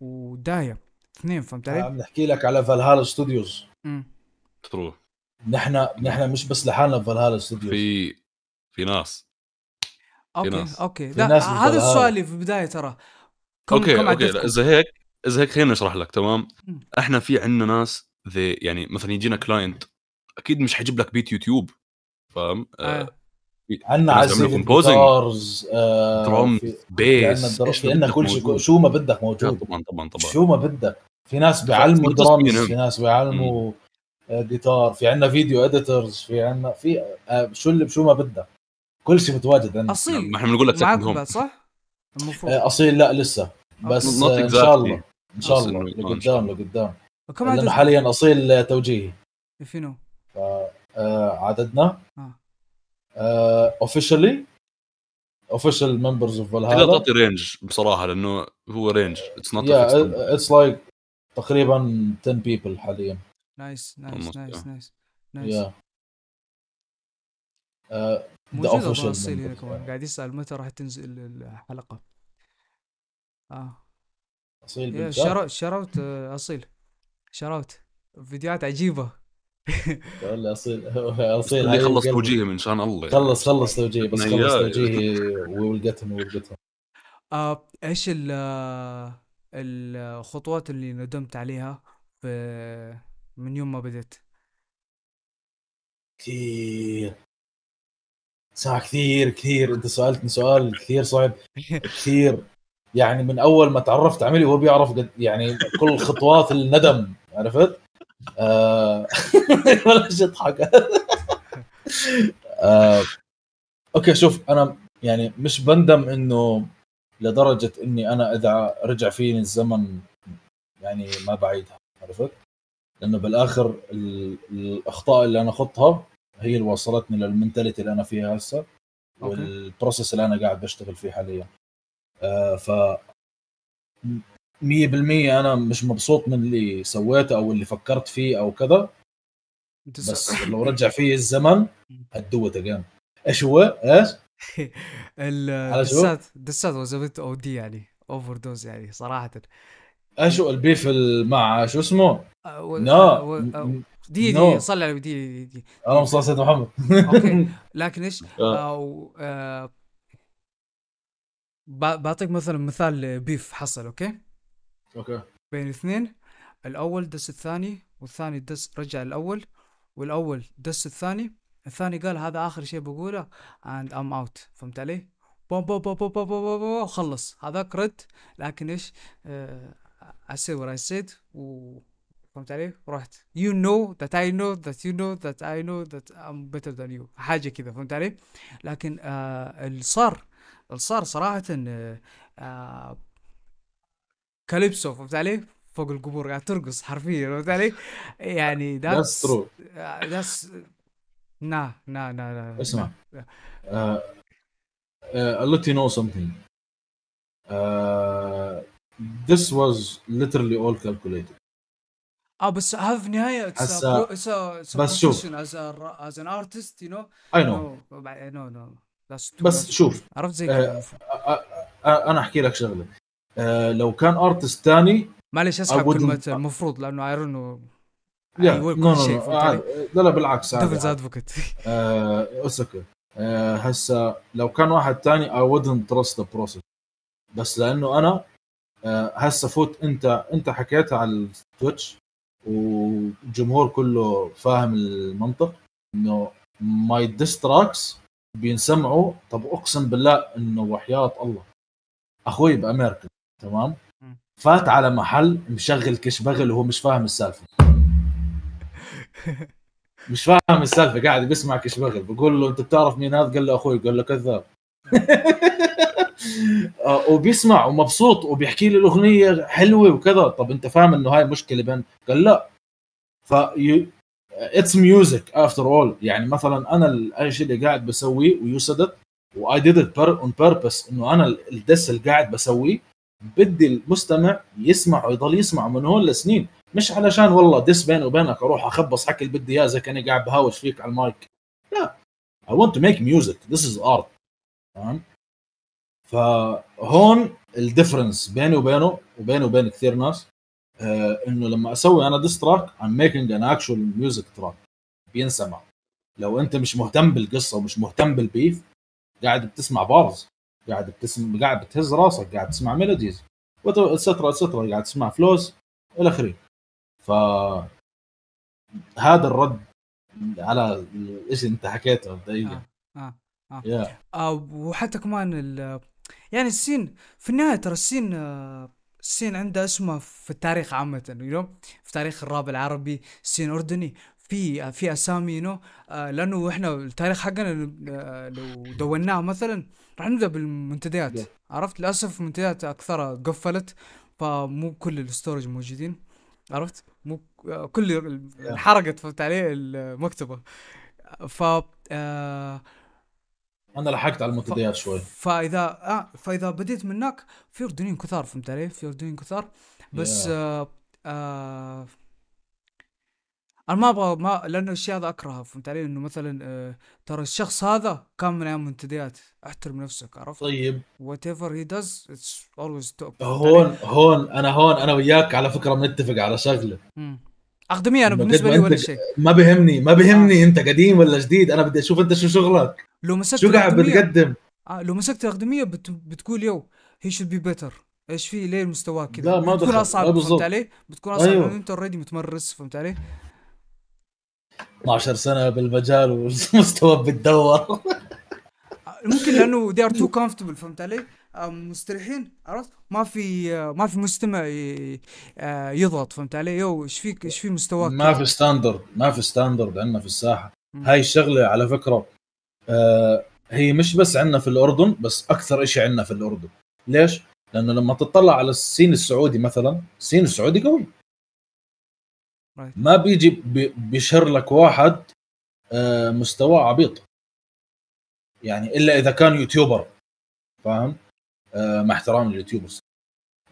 ودايا اثنين فهمت علي؟ عم نحكي لك على فالهالا ستوديوز ترو نحن نحن مش بس لحالنا فالهالا ستوديوز في في ناس اوكي اوكي هذا السؤال في البدايه ترى كم اوكي كم اوكي اذا هيك اذا هيك خليني اشرح لك تمام م. احنا في عندنا ناس ذي يعني مثلا يجينا كلاينت اكيد مش حيجيب لك بيت يوتيوب فاهم عندنا عزيز جيتارز درمز بيس عندنا كل شيء شو ما بدك موجود آه، طبعا طبعا طبعا شو ما بدك في ناس بيعلموا درامز في ناس بيعلموا جيتار آه، في عندنا فيديو اديترز في عندنا في آه، شو اللي شو ما بدك كل شيء متواجد عندنا اصيل نعم، ما احنا بنقول لك سكند هوم صح؟ المفروض آه، اصيل لا لسه بس آه، ان شاء الله ان شاء الله لقدام لقدام لانه حاليا اصيل آه، توجيهي فينو عددنا اوفشلي اوفيشال ممبرز اوف فالهالا تقدر تعطي رينج بصراحه لانه هو رينج اتس نوت اتس لايك تقريبا 10 بيبل حاليا نايس نايس نايس نايس نايس موجودة تفاصيل هنا كمان قاعد يسأل متى راح تنزل الحلقة اه اصيل شراوت شراوت آه، اصيل شراوت فيديوهات عجيبه ولا اصيل اصيل اللي خلص توجيهي من شان الله خلص خلص توجيهي بس خلص توجيهي وولقتهم وولقتهم آه ايش آه، الخطوات اللي ندمت عليها من يوم ما بدت؟ كثير ساعه كثير كثير انت سالتني سؤال كثير صعب كثير يعني من اول ما تعرفت عملي وهو بيعرف قد يعني كل خطوات الندم عرفت؟ آه بلاش يضحك آه اوكي شوف انا يعني مش بندم انه لدرجه اني انا اذا رجع فيني الزمن يعني ما بعيدها عرفت؟ لانه بالاخر الاخطاء اللي انا خطها هي اللي وصلتني للمنتاليتي اللي انا فيها هسه والبروسيس اللي انا قاعد بشتغل فيه حاليا آه ف 100% انا مش مبسوط من اللي سويته او اللي فكرت فيه او كذا بس لو رجع فيه الزمن هتدوت تقام ايش هو؟ ايش؟ الدسات دسات وزبت او دي يعني اوفر دوز يعني صراحه هو البيف مع شو اسمه؟ آه، نو آه، آه، دي دي صلي على دي دي دي انا مصلى سيد محمد اوكي لكن ايش آه. او آه بعطيك مثلا مثال بيف حصل اوكي اوكي بين اثنين الاول دس الثاني والثاني دس رجع الاول والاول دس الثاني الثاني قال هذا اخر شيء بقوله اند ام اوت فهمت علي؟ بوم بوم بوم بوم بوم بوم بوم خلص هذاك رد لكن ايش؟ اي آه، I وات what I said فهمت علي؟ رحت you know that I know that you know that I know that I'm better than you حاجة كذا فهمت علي؟ لكن آه اللي صار اللي صار صراحة آه, آه كاليبسو فهمت علي؟ فوق القبور قاعد ترقص حرفيا فهمت علي؟ يعني ذاتس ترو ذاتس نا نا نا نا اسمع آه، آه، I'll let you know something. Uh, this was literally all calculated. اه بس هذا نهايه النهايه بس شوف از از ان ارتست يو نو اي نو نو نو بس شوف عرفت زي آه، كذا آه، آه، انا احكي لك شغله لو كان ارتست ثاني معلش اسحب كلمه المفروض لانه ايرون لا لا لا بالعكس ديفلز ادفوكيت اوكي هسه لو كان واحد ثاني اي ودنت ترست ذا بروسس بس لانه انا هسه فوت انت انت حكيتها على التويتش والجمهور كله فاهم المنطق انه ماي ديستراكس بينسمعوا طب اقسم بالله انه وحياة الله اخوي بامريكا تمام فات على محل مشغل كش بغل وهو مش فاهم السالفه مش فاهم السالفه قاعد بيسمع كش بغل بقول له انت بتعرف مين هذا قال له اخوي قال له كذاب آه، وبيسمع ومبسوط وبيحكي لي الاغنيه حلوه وكذا طب انت فاهم انه هاي مشكله بين قال لا ف اتس ميوزك افتر اول يعني مثلا انا الشيء اللي قاعد بسويه ويو سيد ات واي ديد ات اون بيربس انه انا الدس اللي قاعد بسويه بدي المستمع يسمع ويضل يسمع من هون لسنين مش علشان والله دس بيني وبينك اروح اخبص حكي اللي بدي اياه زي كاني قاعد بهاوش فيك على المايك لا I want to make music this is art تمام فهون الديفرنس بيني وبينه وبيني وبين كثير ناس آه، انه لما اسوي انا ديس تراك ام ميكينج ان اكشوال ميوزك تراك بينسمع لو انت مش مهتم بالقصه ومش مهتم بالبيف قاعد بتسمع بارز قاعد بتسمع قاعد بتهز راسك قاعد تسمع ميلوديز اتسترا اتسترا قاعد تسمع فلوز الى اخره ف هذا الرد على الشيء انت حكيته دقيقه آه. آه. آه. yeah. آه وحتى كمان يعني الصين في النهايه ترى الصين الصين آه، عندها اسمها في التاريخ عامة يو you know? في تاريخ الراب العربي الصين أردني في آه، في أسامي يو you know? آه، لأنه إحنا التاريخ حقنا لو دوناه مثلا راح نبدأ بالمنتديات عرفت للأسف المنتديات أكثرها قفلت فمو كل الستورج موجودين عرفت مو كل انحرقت فهمت علي المكتبة ف انا لحقت على المنتديات ف... شوي فاذا آه فاذا بديت من هناك في اردنيين كثار فهمت علي؟ في اردنيين كثار بس yeah. آه... آه... انا ما ابغى ما لانه الشيء هذا اكرهه فهمت علي؟ انه مثلا آه... ترى الشخص هذا كان من ايام منتديات احترم نفسك عرفت؟ طيب وات ايفر هي داز اتس اولويز توب هون هون انا هون انا وياك على فكره بنتفق على شغله اقدميه انا بالنسبه لي ولا شيء ما بيهمني ما بيهمني آه. انت قديم ولا جديد انا بدي اشوف انت شو شغلك لو مسكت شو قاعد بتقدم آه لو مسكت الاقدميه بت... بتقول يو هي شود بي بيتر ايش في ليه المستوى كذا لا ما بتكون اصعب فهمت علي؟ بتكون اصعب أيوه. انت اوريدي متمرس فهمت علي؟ 12 سنه بالمجال والمستوى بتدور آه، ممكن لانه they are too comfortable فهمت علي؟ مستريحين عرفت ما في ما في مستمع آه، يضغط فهمت علي يو ايش فيك ايش في مستواك ما في ستاندرد ما في ستاندرد عندنا في الساحه م. هاي الشغله على فكره آه هي مش بس عندنا في الاردن بس اكثر شيء عندنا في الاردن ليش لانه لما تطلع على السين السعودي مثلا السين السعودي قوي ما بيجي بيشهر لك واحد آه مستواه عبيط يعني الا اذا كان يوتيوبر فاهم آه، مع احترامي لليوتيوبرز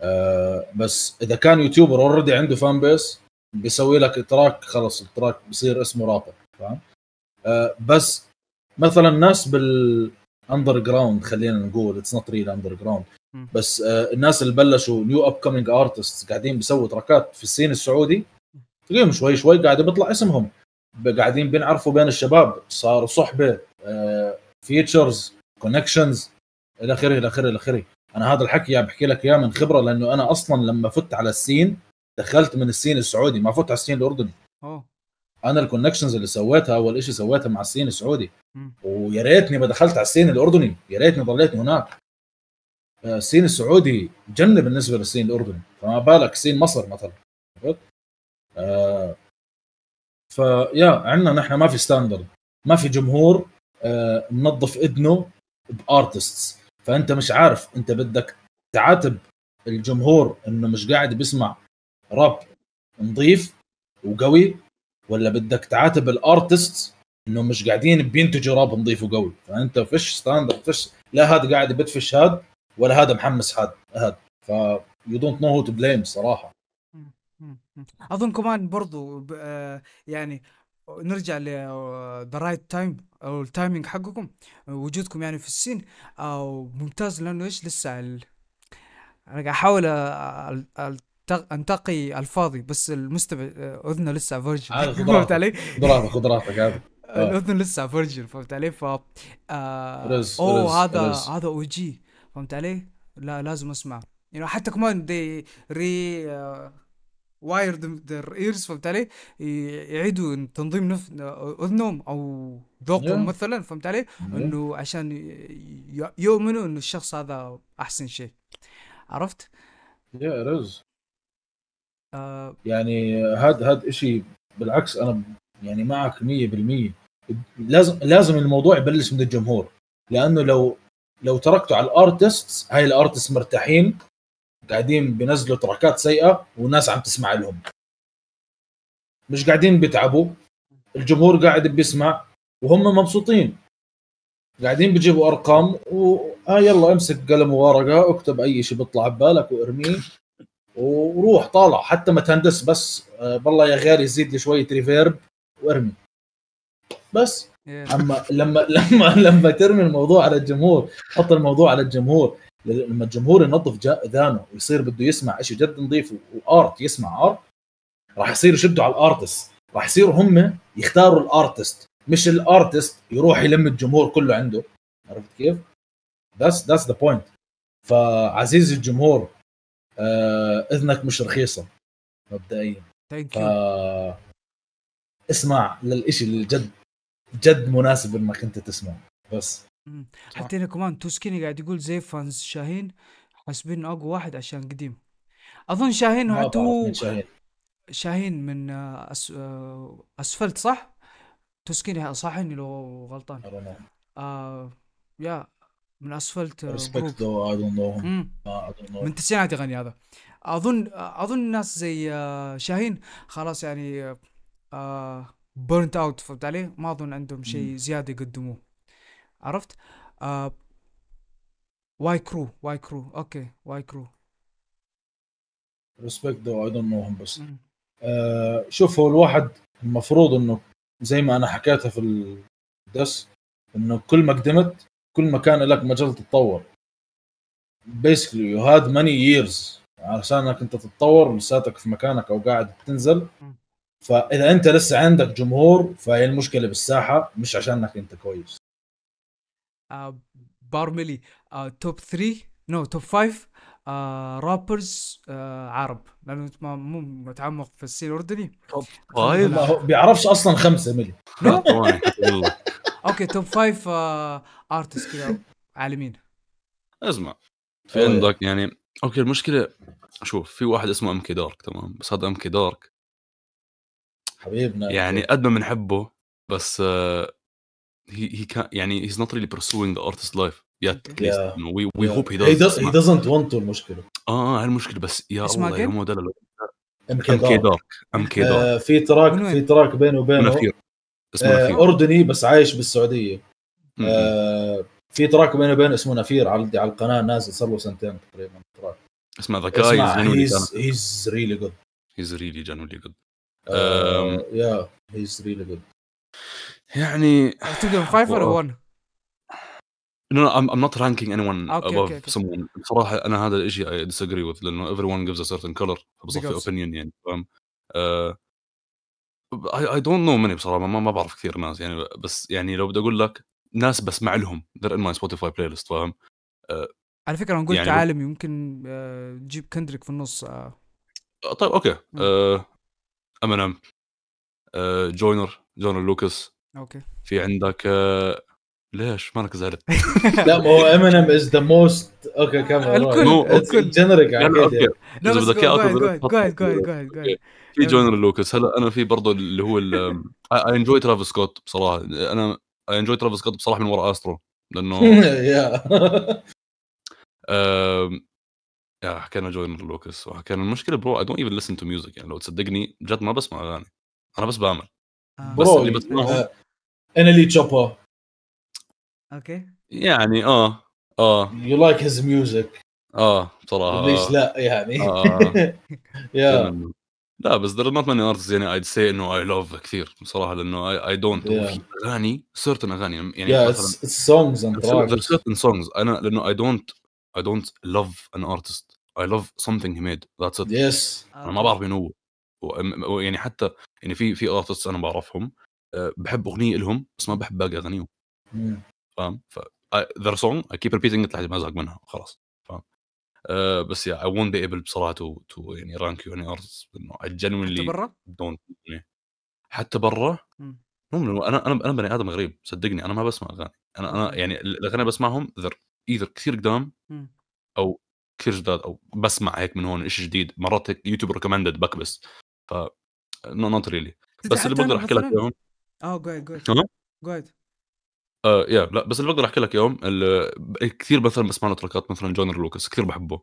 آه، بس اذا كان يوتيوبر اوريدي عنده فان بيس بيسوي لك تراك خلص التراك بيصير اسمه رابر فاهم آه، بس مثلا الناس بالاندر جراوند خلينا نقول اتس نوت ريل اندر جراوند بس الناس اللي بلشوا نيو اب كومينج ارتست قاعدين بيسووا تراكات في الصين السعودي تلاقيهم شوي شوي قاعد بيطلع اسمهم قاعدين بنعرفوا بين الشباب صاروا صحبه فيتشرز كونكشنز الى اخره الى اخره الى اخره انا هذا الحكي يعني بحكي لك اياه من خبره لانه انا اصلا لما فت على السين دخلت من السين السعودي ما فت على السين الاردني أوه. انا الكونكشنز اللي سويتها اول شيء سويتها مع السين السعودي ويا ريتني ما دخلت على السين الاردني يا ريتني ضليتني هناك آه، السين السعودي جنه بالنسبه للسين الاردني فما بالك سين مصر مثلا آه فيا عندنا نحن ما في ستاندرد ما في جمهور آه منظف اذنه بارتستس فانت مش عارف انت بدك تعاتب الجمهور انه مش قاعد بيسمع راب نظيف وقوي ولا بدك تعاتب الارتست انه مش قاعدين بينتجوا راب نظيف وقوي فانت فيش ستاندرد فيش لا هذا قاعد بدفش هاد ولا هذا محمس هاد هاد ف يو دونت نو هو تو بليم صراحه اظن كمان برضو آه، يعني نرجع رايت تايم او التايمينج حقكم وجودكم يعني في السين او ممتاز لانه ايش لسه ال... انا قاعد احاول انتقي الفاضي بس المستمع اذنه لسه فيرجن فهمت علي؟ خذ خذ راحتك الاذن لسه فيرجن فهمت علي؟ ف آه... اوه رز هذا رز. هذا او جي فهمت علي؟ لا لازم اسمع يعني حتى كمان دي ري آه، وايرد ذير ايرز فهمت علي؟ يعيدوا تنظيم نف... اذنهم او ذوقهم إيه. مثلا فهمت علي؟ إيه. انه عشان يؤمنوا انه الشخص هذا احسن شيء عرفت؟ يا إيه، رز آه... يعني هذا هذا شيء بالعكس انا يعني معك 100% لازم لازم الموضوع يبلش من الجمهور لانه لو لو تركته على الارتست هاي الارتست مرتاحين قاعدين بينزلوا تراكات سيئه والناس عم تسمع لهم مش قاعدين بيتعبوا الجمهور قاعد بيسمع وهم مبسوطين قاعدين بيجيبوا ارقام و آه يلا امسك قلم وورقه اكتب اي شيء بيطلع ببالك وارميه وروح طالع حتى ما تهندس بس آه، بالله يا غير زيد لي شويه ريفيرب وارمي بس اما لما لما لما ترمي الموضوع على الجمهور حط الموضوع على الجمهور لما الجمهور ينظف اذانه ويصير بده يسمع شيء جد نظيف وارت يسمع ارت راح يصير يشدوا على الارتست راح يصيروا هم يختاروا الارتست مش الارتست يروح يلم الجمهور كله عنده عرفت كيف؟ ذاتس ذاتس ذا بوينت فعزيزي الجمهور آه، اذنك مش رخيصه مبدئيا ثانك ف... اسمع للإشي اللي جد جد مناسب انك انت تسمعه بس حتى هنا كمان توسكيني قاعد يقول زي فانز شاهين حاسبين انه اقوى واحد عشان قديم اظن شاهين حتى هو شاهين. من آه، أس... آه، اسفلت صح؟ توسكيني صححني لو غلطان آه يا من اسفلت ريسبكت آه، من التسعينات يغني هذا اظن اظن ناس زي شاهين خلاص يعني آه بيرنت اوت فهمت علي؟ ما اظن عندهم شيء زياده يقدموه عرفت آه، واي كرو واي كرو اوكي واي كرو ريسبكت ذو اي دونت نو هم بس آه شوف هو الواحد المفروض انه زي ما انا حكيتها في الدس انه كل ما قدمت كل ما كان لك مجال تتطور بيسكلي يو هاد ماني ييرز علشان انك انت تتطور لساتك في مكانك او قاعد تنزل فاذا انت لسه عندك جمهور فهي المشكله بالساحه مش عشانك انت كويس آه، بارملي آه، توب 3 نو توب 5 آه، رابرز عرب لانه مو متعمق في السين الاردني توب 5 هو بيعرفش اصلا خمسه ملي اوكي توب 5 ارتست كذا عالمين اسمع طيب. في عندك يعني اوكي المشكله شوف في واحد اسمه ام كي دارك تمام بس هذا ام كي دارك حبيبنا يعني قد ما بنحبه بس آه he he can't يعني he's not really pursuing the artist life yet at least yeah. we we yeah. hope he does he, does, he doesn't want to المشكلة اه اه المشكلة بس يا الله يا مو ده ام كي دارك ام كي دارك في تراك في تراك بينه وبينه اسمه آه اردني بس عايش بالسعوديه آه في تراك بينه وبينه اسمه نفير على على القناه نازل صار له سنتين تقريبا تراك اسمع ذكاء he's, هيز ريلي جود هيز ريلي جنولي جود يا هيز ريلي جود يعني تبدا فايف ولا 1 No, no, I'm, I'm not ranking anyone okay, above okay, okay. someone. بصراحة أنا هذا الشيء I disagree with لأنه everyone gives a certain color فبصفي opinion يعني فاهم؟ uh, I, I don't know many بصراحة ما, ما بعرف كثير ناس يعني بس يعني لو بدي أقول لك ناس بسمع لهم they're in my Spotify playlist فاهم؟ uh, على فكرة أنا قلت يعني عالم ممكن تجيب آه، uh, كندريك في النص uh. طيب أوكي أمينيم جوينر جونر لوكاس اوكي في عندك آه، ليش مالك زعلت؟ لا ما هو امينيم از ذا موست اوكي كمل الكل الكل جنريك يعني. اذا بدك اياه في جونر لوكس هلا انا في برضه اللي هو اي انجوي ترافيس سكوت بصراحه انا اي انجوي ترافيس سكوت بصراحه من وراء استرو لانه يا حكينا جونر لوكس وحكينا المشكله برو اي دونت ايفن لسن تو ميوزك يعني لو تصدقني جد ما بسمع اغاني انا بس بعمل آه. بس اللي بسمعه آه، انلي تشوبا اوكي يعني اه اه يو لايك هيز ميوزك اه بصراحه ليش لا يعني يا آه. لا بس ذا نوت ماني ارتست يعني ايد سي انه اي لاف كثير بصراحه لانه اي دونت في اغاني سيرتن اغاني يعني يا سونجز اند سيرتن سونجز انا لانه اي دونت اي دونت لاف ان ارتست اي لاف سمثينج هي ميد ذاتس ات يس انا ما بعرف مين هو يعني حتى يعني في في ارتست انا بعرفهم آه، بحب اغنيه لهم بس ما بحب باقي اغانيهم فاهم ف ذير سونج اي كيب ريبيتنج لحد ما ازهق منها خلاص فاهم uh, بس يا اي ونت بي ايبل بصراحه تو تو يعني رانك يو اني ارتست انه اي الجنولي حتى برا؟ دونت حتى برا مو انا انا انا بني ادم غريب صدقني انا ما بسمع اغاني انا انا يعني الاغاني بسمعهم ذر ايذر كثير قدام او كثير جداد او بسمع هيك من هون شيء جديد مرات هيك يوتيوب ريكومندد بكبس ف نوت ريلي بس اللي بقدر احكي لك اياهم اه جود جود تمام جود آه يا لا بس اللي بقدر احكي لك يوم كثير مثلا بسمع له تركات مثلا جونر لوكس كثير بحبه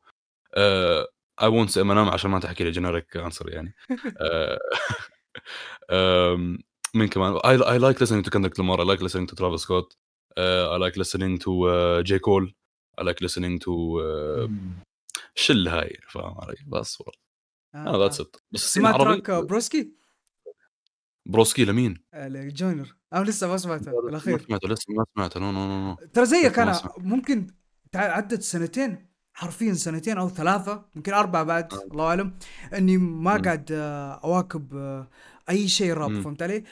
اي وونت سي نام عشان ما تحكي لي جينيريك انسر يعني آه، مين كمان اي لايك ليسينينغ تو كندريك لامار اي لايك listening تو ترافيس سكوت اي لايك ليسينينغ تو جي كول اي لايك ليسينينغ تو شل هاي فاهم علي بس والله اه ذاتس آه، ات بس سمعت تراك بروسكي بروسكي لمين؟ آه، لجوينر انا لسه ما سمعته الاخير ما سمعته لسه ما سمعته نو نو نو ترى زيك انا ممكن عدت سنتين حرفيا سنتين او ثلاثه ممكن اربعه بعد آه. الله اعلم اني ما قاعد آه، اواكب اي شيء راب فهمت علي؟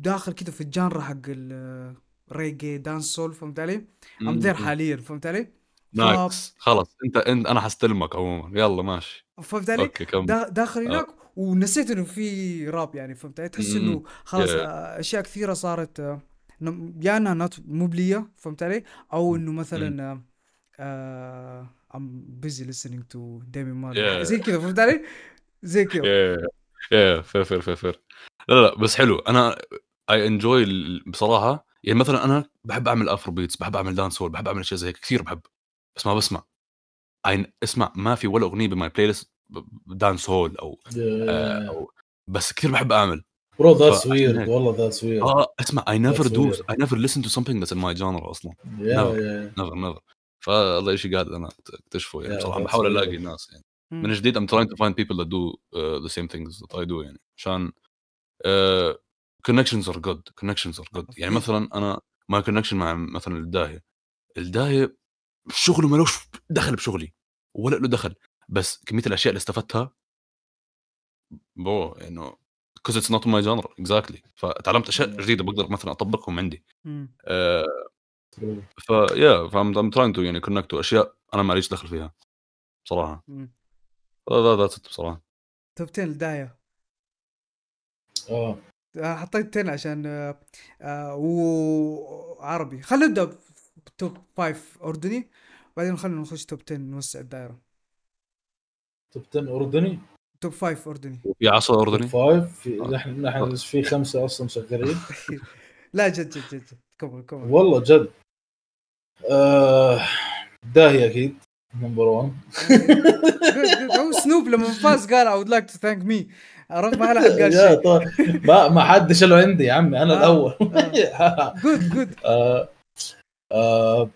داخل كذا في الجانرا حق الريجي دانس سول فهمت علي؟ ام ذير حاليا فهمت علي؟ نايس خلاص انت, انت انا حستلمك عموما يلا ماشي فهمت علي؟ اوكي كمل داخل هناك ونسيت انه في راب يعني فهمت تحس انه خلاص آه، اشياء كثيره صارت آه، يا انها مبليه فهمت علي او انه مثلا ام بيزي ليسينينغ listening ديمي Demi زي كذا فهمت علي؟ زي كذا يا فير فير فير فير لا لا بس حلو انا اي انجوي بصراحه يعني مثلا انا بحب اعمل افرو بيتس بحب اعمل دانس بحب اعمل اشياء زي هيك كثير بحب بس ما بسمع أي اسمع ما في ولا اغنيه بماي بلاي ليست دانس هول او, آه، أو بس كثير بحب اعمل برو ذاتس ويرد والله ذاتس ويرد اه اسمع اي نيفر دو اي نيفر ليسن تو سمثينج ذاتس ماي جانر اصلا نيفر نيفر فهذا شيء قاعد انا اكتشفه يعني بصراحه بحاول الاقي ناس يعني من جديد ام trying تو فايند بيبل ذات دو ذا سيم same ذات اي دو يعني عشان كونكشنز ار جود كونكشنز ار جود يعني مثلا انا ماي كونكشن مع مثلا الداهيه الداهيه شغله ملوش دخل بشغلي ولا له دخل بس كميه الاشياء اللي استفدتها بو انه كوز اتس نوت ماي جانر اكزاكتلي فتعلمت اشياء إيه. جديده بقدر مثلا اطبقهم عندي إمم. آه إيه. ف يا فام تراين تو يعني كونكت اشياء انا ماليش دخل فيها بصراحه هذا إمم. ذاتس بصراحه توب طيب 10 للدايه آه. اه حطيت 10 عشان آه، وعربي خلينا نبدا بتوب 5 اردني بعدين خلينا نخش توب 10 نوسع الدائره توب 10 اردني توب 5 اردني في عصر اردني توب 5 في نحن نحن آه. في خمسه اصلا مشغلين لا جد جد جد كمل كمل والله جد آه داهيه اكيد نمبر 1 هو سنوب لما فاز قال اود لايك تو ثانك مي رغم ما حد قال شيء ما ما حدش له عندي يا عمي انا آه، الاول جود آه. جود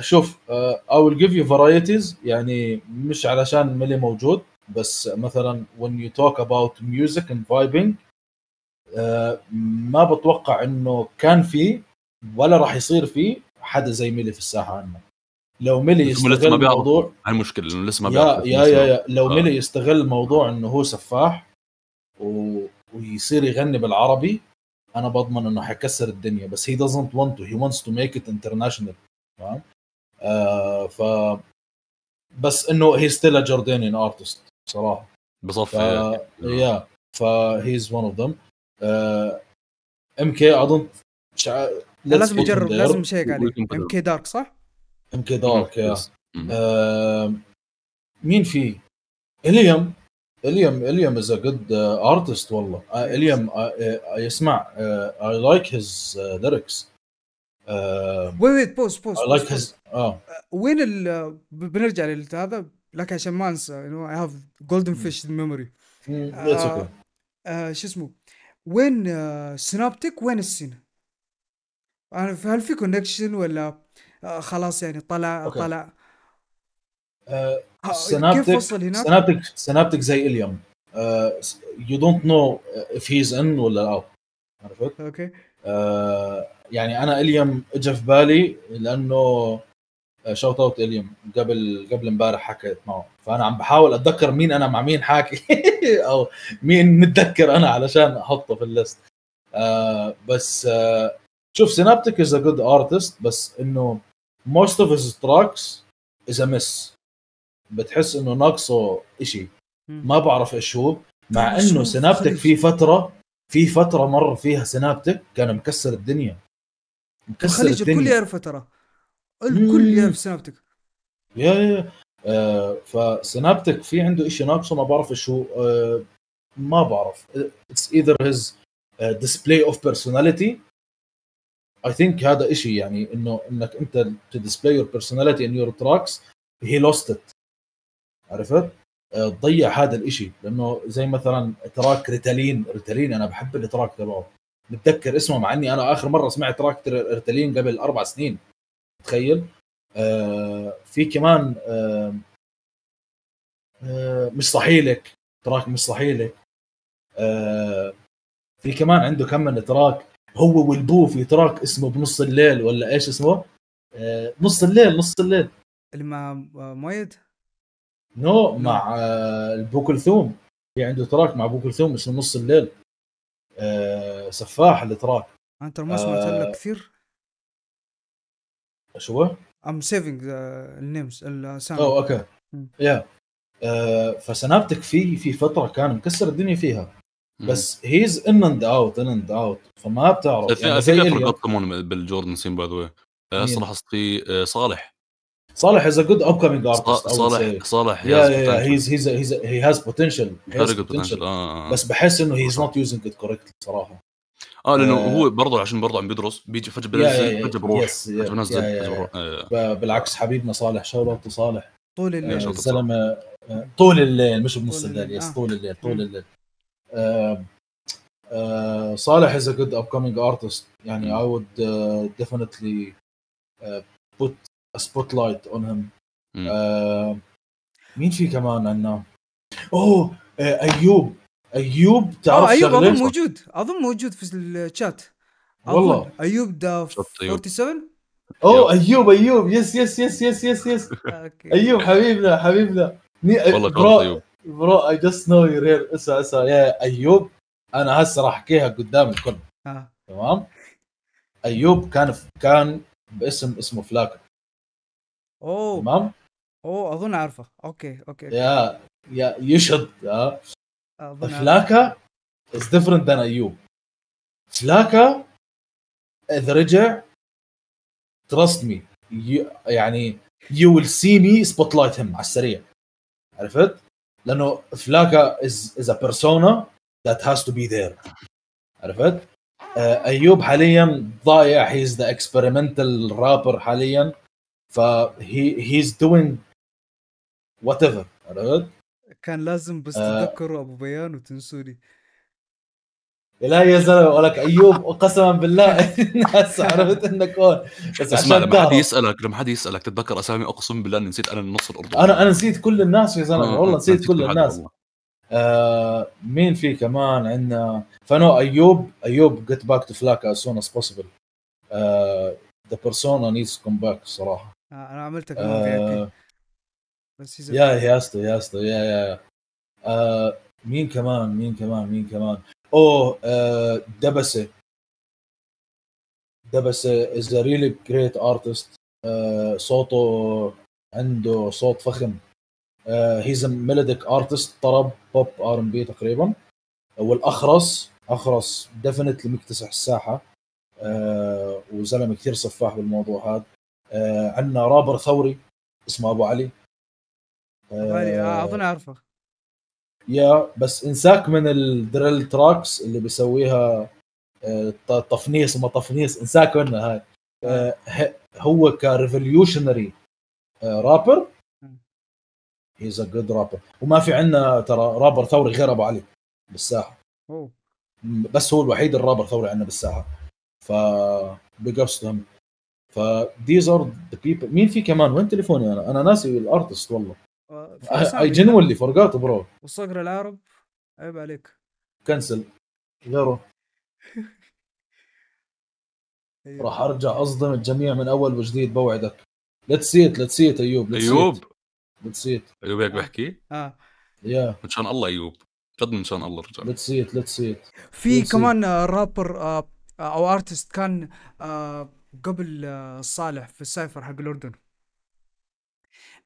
شوف اي ويل جيف يو فرايتيز يعني مش علشان ملي موجود بس مثلا when you talk about music and vibing آه، ما بتوقع انه كان في ولا راح يصير في حدا زي ميلي في الساحه عندنا لو ميلي يستغل الموضوع هاي المشكله انه لسه ما بيعرف يا, يا يا يا لو آه. ميلي يستغل الموضوع انه هو سفاح و... ويصير يغني بالعربي انا بضمن انه حيكسر الدنيا بس هي doesn't want to he wants to make it international فاهم آه، ف بس انه هي ستيل ا جوردانيان ارتست صراحه بصف ف... يا از ون اوف ذم ام كي اظن لازم نجرب لازم شيك عليه ام كي دارك صح؟ ام كي دارك يا مين في؟ اليوم اليوم اليوم از ا آه، جود ارتست والله آه، اليوم يسمع اي لايك هيز ليركس وين ويت بوز بوز لايك هز اه وين ال بنرجع لهذا لكن عشان ما انسى اي هاف جولدن فيش ميموري شو اسمه وين سنابتك آه، وين السين؟ انا هل في كونكشن ولا آه، خلاص يعني طلع طلع سنابتك سنابتك سنابتك زي اليوم يو دونت نو اف هيز ان ولا اوت عرفت؟ اوكي آه، يعني انا اليم اجى في بالي لانه شوت اوت اليم قبل قبل امبارح حكيت معه فانا عم بحاول اتذكر مين انا مع مين حاكي او مين متذكر انا علشان احطه في الليست آه بس آه شوف سينابتيك از ا جود ارتست بس انه موست اوف هيز تراكس از ا مس بتحس انه ناقصه شيء ما بعرف ايش هو مع انه سينابتيك في فتره في فتره مر فيها سنابتك كان مكسر الدنيا مكسر الخليج الدنيا الكل يعرف ترى الكل يعرف سنابتك يا يا آه فسنابتك في عنده شيء ناقصه ما بعرف شو آه ما بعرف اتس ايذر هيز ديسبلاي اوف بيرسوناليتي اي ثينك هذا شيء يعني انه انك انت تديسبلاي يور بيرسوناليتي ان يور تراكس هي لوست ات عرفت؟ آه، تضيع هذا الإشي لانه زي مثلا تراك ريتالين ريتالين انا بحب التراك تبعه متذكر اسمه مع اني انا اخر مره سمعت تراك ريتالين قبل اربع سنين تخيل آه في كمان آه آه مش صحيلك تراك مش صحيلك آه في كمان عنده كم من تراك هو والبو في تراك اسمه بنص الليل ولا ايش اسمه؟ آه نص الليل نص الليل اللي مع آه، مؤيد نو مع آه، البوكلثوم في عنده تراك مع بوكلثوم اسمه نص الليل آه، سفاح التراك انت ما سمعت له آه، كثير شو ام سيفنج النيمز الساوند او اوكي يا فسنابتك في في فتره كان مكسر الدنيا فيها بس هيز ان اند اوت ان اند اوت فما بتعرف يعني في فرقات بالجوردن سين باي ذا واي صراحه صالح صالح از ا جود اب كومينج صالح صالح يا هيز هيز هيز هي هاز بوتنشل بس بحس انه هيز نوت يوزنج ات كوركتلي صراحه اه لانه آه. هو برضه عشان برضه عم بيدرس بيجي فجاه بنزل فجاه بروح بالعكس حبيبنا صالح شاور اوت صالح طول الليل الزلمه آه طول الليل مش بنص الليل يس آه. طول الليل طول الليل آه، صالح از ا جود اب كومينج ارتست يعني اي وود ديفينتلي بوت سبوت لايت اون هيم مين في كمان عندنا؟ اوه آه، ايوب ايوب تعرف ايوب اظن موجود اظن موجود في الشات والله ايوب دا 47 اوه ايوب ايوب يس يس يس يس يس يس ايوب حبيبنا حبيبنا والله برو برو اي جاست نو يور هير اسا اسا يا ايوب انا هسه راح احكيها قدام الكل آه. تمام ايوب كان كان باسم اسمه فلاكر اوه تمام اوه اظن عارفه اوكي اوكي, يا يا يا يو شود فلاكا از ديفرنت ذان ايوب فلاكا اذا رجع تراست مي يعني يو ويل سي مي سبوت لايت هيم على السريع عرفت؟ لانه فلاكا از از ا بيرسونا ذات هاز تو بي ذير عرفت؟ آه، ايوب حاليا ضايع هيز ذا اكسبيرمنتال رابر حاليا فهي هيز دوينج وات ايفر عرفت؟ كان لازم بس آه. تذكروا ابو بيان وتنسوني لا يا زلمه ولك ايوب قسما بالله الناس عرفت انك هون بس اسمع لما حد يسالك لما حد يسالك تتذكر اسامي اقسم بالله اني نسيت انا النص الاردني انا انا نسيت كل الناس يا زلمه آه، والله آه، نسيت كل الناس آه مين في كمان عندنا فنو ايوب ايوب جيت باك تو فلاك از سون از بوسيبل ذا بيرسونا نيدز كوم باك صراحه آه، انا عملتك آه بس يا يا اسطى يا اسطى يا يا آه مين كمان مين كمان مين كمان اوه آه دبسه دبسه از ريلي جريت ارتست صوته عنده صوت فخم هيز ميلوديك ارتست طرب بوب ار ام بي تقريبا والاخرس اخرس ديفنتلي مكتسح الساحه آه وزلمه كثير سفاح بالموضوع هذا آه، عندنا رابر ثوري اسمه ابو علي آه اظن آه، اعرفه يا بس انساك من الدريل تراكس اللي بيسويها آه، تفنيص وما تفنيص انساك منها هاي هو كريفوليوشنري رابر هيز ا جود رابر وما في عندنا ترى رابر ثوري غير ابو علي بالساحه أوه. بس هو الوحيد الرابر ثوري عندنا بالساحه ف بيجابس فديز ار ذا بيبل مين في كمان وين تليفوني انا انا ناسي الارتست والله اي جنولي فرقات برو والصقر العرب عيب عليك كنسل غيره راح ارجع اصدم الجميع من اول وجديد بوعدك لا تسيت لا تسيت ايوب ايوب لا تسيت ايوب هيك بحكي؟ اه يا من شان الله ايوب جد شان الله رجع لا تسيت لا تسيت في كمان رابر آه، آه، او ارتست كان آه، قبل الصالح آه، في السايفر حق الاردن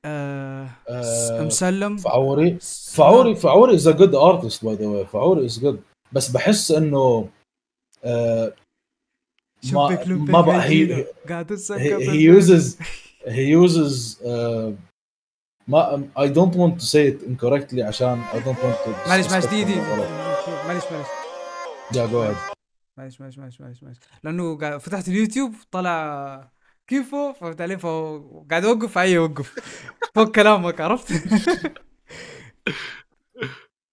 أه, أه مسلم فعوري آه، فعوري آه. فعوري از جود ارتست باي ذا واي فعوري از جود بس بحس انه أه ما ما بقى هي قاعد هي يوزز هي يوزز ما اي دونت ونت تو سي ات انكوركتلي عشان اي دونت ونت معلش معلش دي دي معلش معلش يا جو معليش معليش معليش معليش معليش لانه فتحت اليوتيوب طلع كيفه فهمت علي فقاعد اوقف اي اوقف فوق كلامك عرفت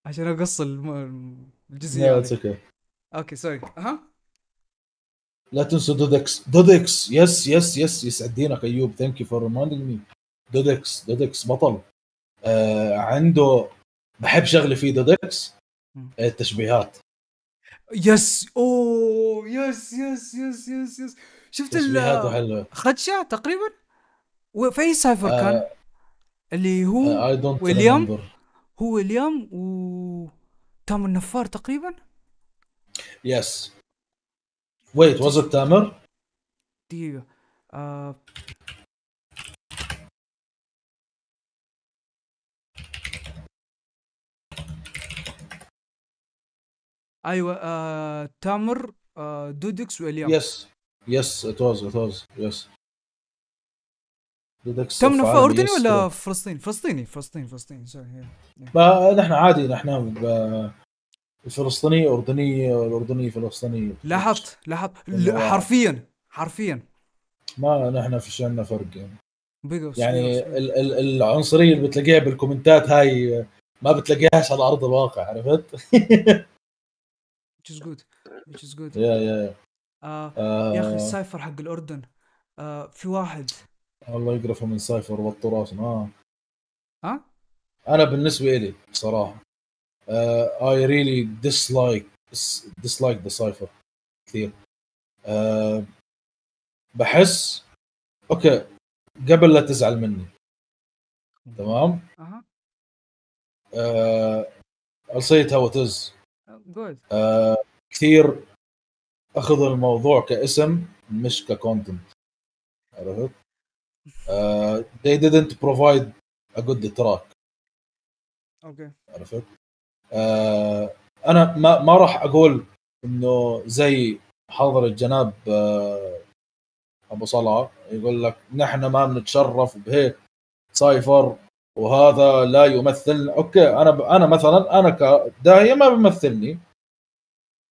عشان اقص الجزئيه اوكي اوكي سوري اها لا تنسوا دودكس دودكس يس يس يس يسعد دينك ايوب ثانك يو فور ريمايندينج مي دودكس دودكس بطل آه عنده بحب شغله فيه دودكس التشبيهات يس اوه يس يس يس يس يس شفت تشبيهاته خدشه تقريبا وفي اي كان آه كان اللي هو آه ويليام هو ويليام و تامر النفار تقريبا يس ويت واز تامر دقيقه آه. ايوه آه تامر آه دودكس واليام يس يس اتوز اتوز يس دودكس تامر في اردني ولا فلسطيني؟ فلسطيني فلسطيني فلسطيني سوري نحن عادي نحن الفلسطينية أردنية والأردنية فلسطينية لاحظت لاحظت حرفيا حرفيا ما نحن في شأننا فرق يعني يعني ال- ال- العنصرية اللي بتلاقيها بالكومنتات هاي ما بتلاقيهاش على أرض الواقع عرفت؟ which is good which is good يا آه، يا آه. يا اخي السايفر حق الاردن uh, في واحد الله يقرفه من سايفر والتراث اه ها آه؟ انا بالنسبه لي بصراحه اي ريلي ديسلايك ديسلايك ذا سايفر كثير uh, بحس اوكي قبل لا تزعل مني تمام؟ اها I'll say it how it is قول آه كثير اخذ الموضوع كاسم مش ككونتنت عرفت؟ آه they didn't provide a good track اوكي عرفت؟ آه انا ما ما راح اقول انه زي حاضر الجناب آه ابو صلاه يقول لك نحن ما بنتشرف بهيك سايفر وهذا لا يمثل اوكي انا انا مثلا انا كداهيه ما بيمثلني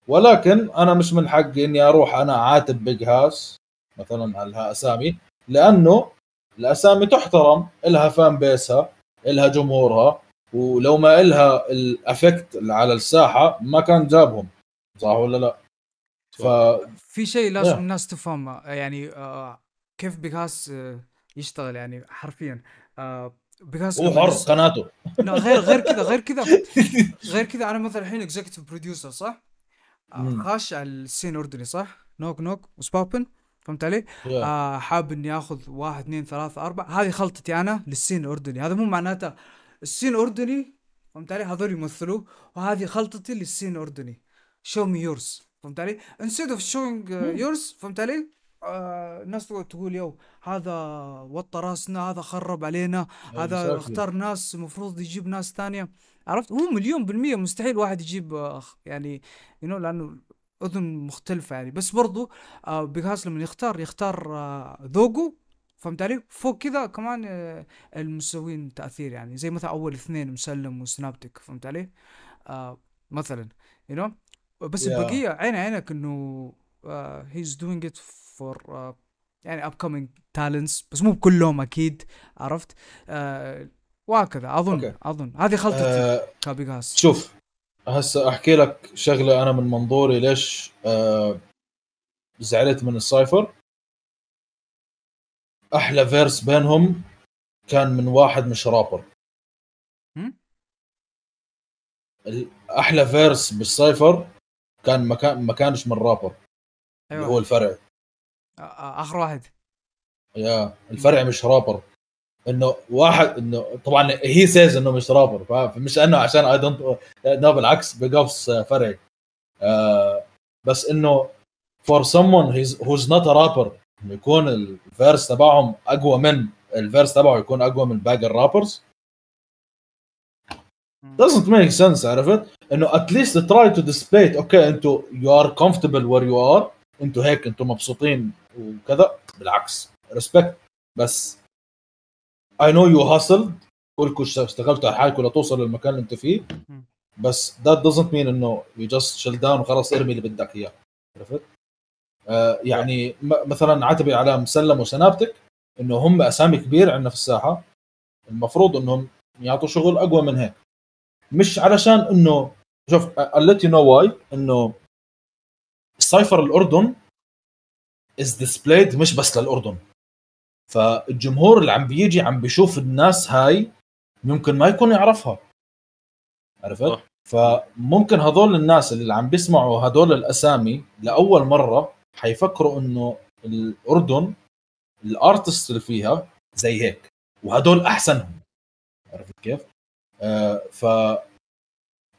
ولكن انا مش من حقي اني اروح انا اعاتب بيج هاس مثلا على اسامي لانه الاسامي تحترم الها فان بيسها الها جمهورها ولو ما الها الافكت على الساحه ما كان جابهم صح ولا لا؟ ف... في شيء لازم yeah. إيه. الناس تفهمه يعني آه، كيف بيكاس آه، هاس يشتغل يعني حرفيا آه، بيكاس هو حر قناته لا غير غير كذا غير كذا غير كذا انا مثلا الحين اكزكتيف بروديوسر صح؟ آه، خاش على السين اردني صح؟ نوك نوك وسبابن فهمت علي؟ آه حاب اني اخذ واحد اثنين ثلاثة أربعة هذه خلطتي انا للسين الاردني هذا مو معناته السين الاردني فهمت علي؟ هذول يمثلوا وهذه خلطتي للسين الاردني شو مي يورز فهمت علي؟ انستيد اوف شوينج يورز فهمت علي؟ الناس آه، تقعد تقول يو هذا وطى راسنا هذا خرب علينا هذا اختار ناس المفروض يجيب ناس ثانيه عرفت هو مليون بالمية مستحيل واحد يجيب آه، يعني يو لانه اذن مختلفة يعني بس برضو بيكاس آه، لما يختار يختار ذوقه فهمت علي؟ فوق كذا كمان المسوين تاثير يعني زي مثلا اول اثنين مسلم وسنابتك فهمت علي؟ مثلا يو you know؟ بس yeah. البقيه عين عينك انه هيز دوينج ات فور uh, يعني اب كومينج تالنتس بس مو بكلهم اكيد عرفت آه، وهكذا اظن أوكي. اظن هذه خلطه أه كابيغاس شوف هسه احكي لك شغله انا من منظوري ليش أه زعلت من السايفر احلى فيرس بينهم كان من واحد مش رابر احلى فيرس بالسايفر كان مكان ما كانش من رابر أيوة. اللي هو الفرع آه، اخر واحد يا الفرع مش رابر انه واحد انه طبعا هي سيز انه مش رابر فمش انه عشان اي دونت لا بالعكس بقفص فرعي آه بس انه فور سمون هوز نوت ا رابر يكون الفيرس تبعهم اقوى من الفيرس تبعه يكون اقوى من باقي الرابرز doesn't make sense عرفت؟ انه at least try to display it اوكي انتوا you are comfortable where you are انتوا هيك انتوا مبسوطين وكذا بالعكس ريسبكت بس اي نو يو هاسلد كلكم اشتغلتوا على حالكم لتوصلوا للمكان اللي انت فيه بس ذات دزنت مين انه يو جاست شيل داون وخلاص ارمي اللي بدك اياه عرفت؟ آه يعني مثلا عتبي على مسلم وسنابتك انه هم اسامي كبير عندنا في الساحه المفروض انهم يعطوا شغل اقوى من هيك مش علشان انه شوف I'll let you know why انه السايفر الاردن از ديسبلايد مش بس للاردن فالجمهور اللي عم بيجي عم بيشوف الناس هاي ممكن ما يكون يعرفها عرفت؟ فممكن هذول الناس اللي عم بيسمعوا هذول الاسامي لاول مره حيفكروا انه الاردن الارتست اللي فيها زي هيك وهدول احسنهم عرفت كيف؟ آه ف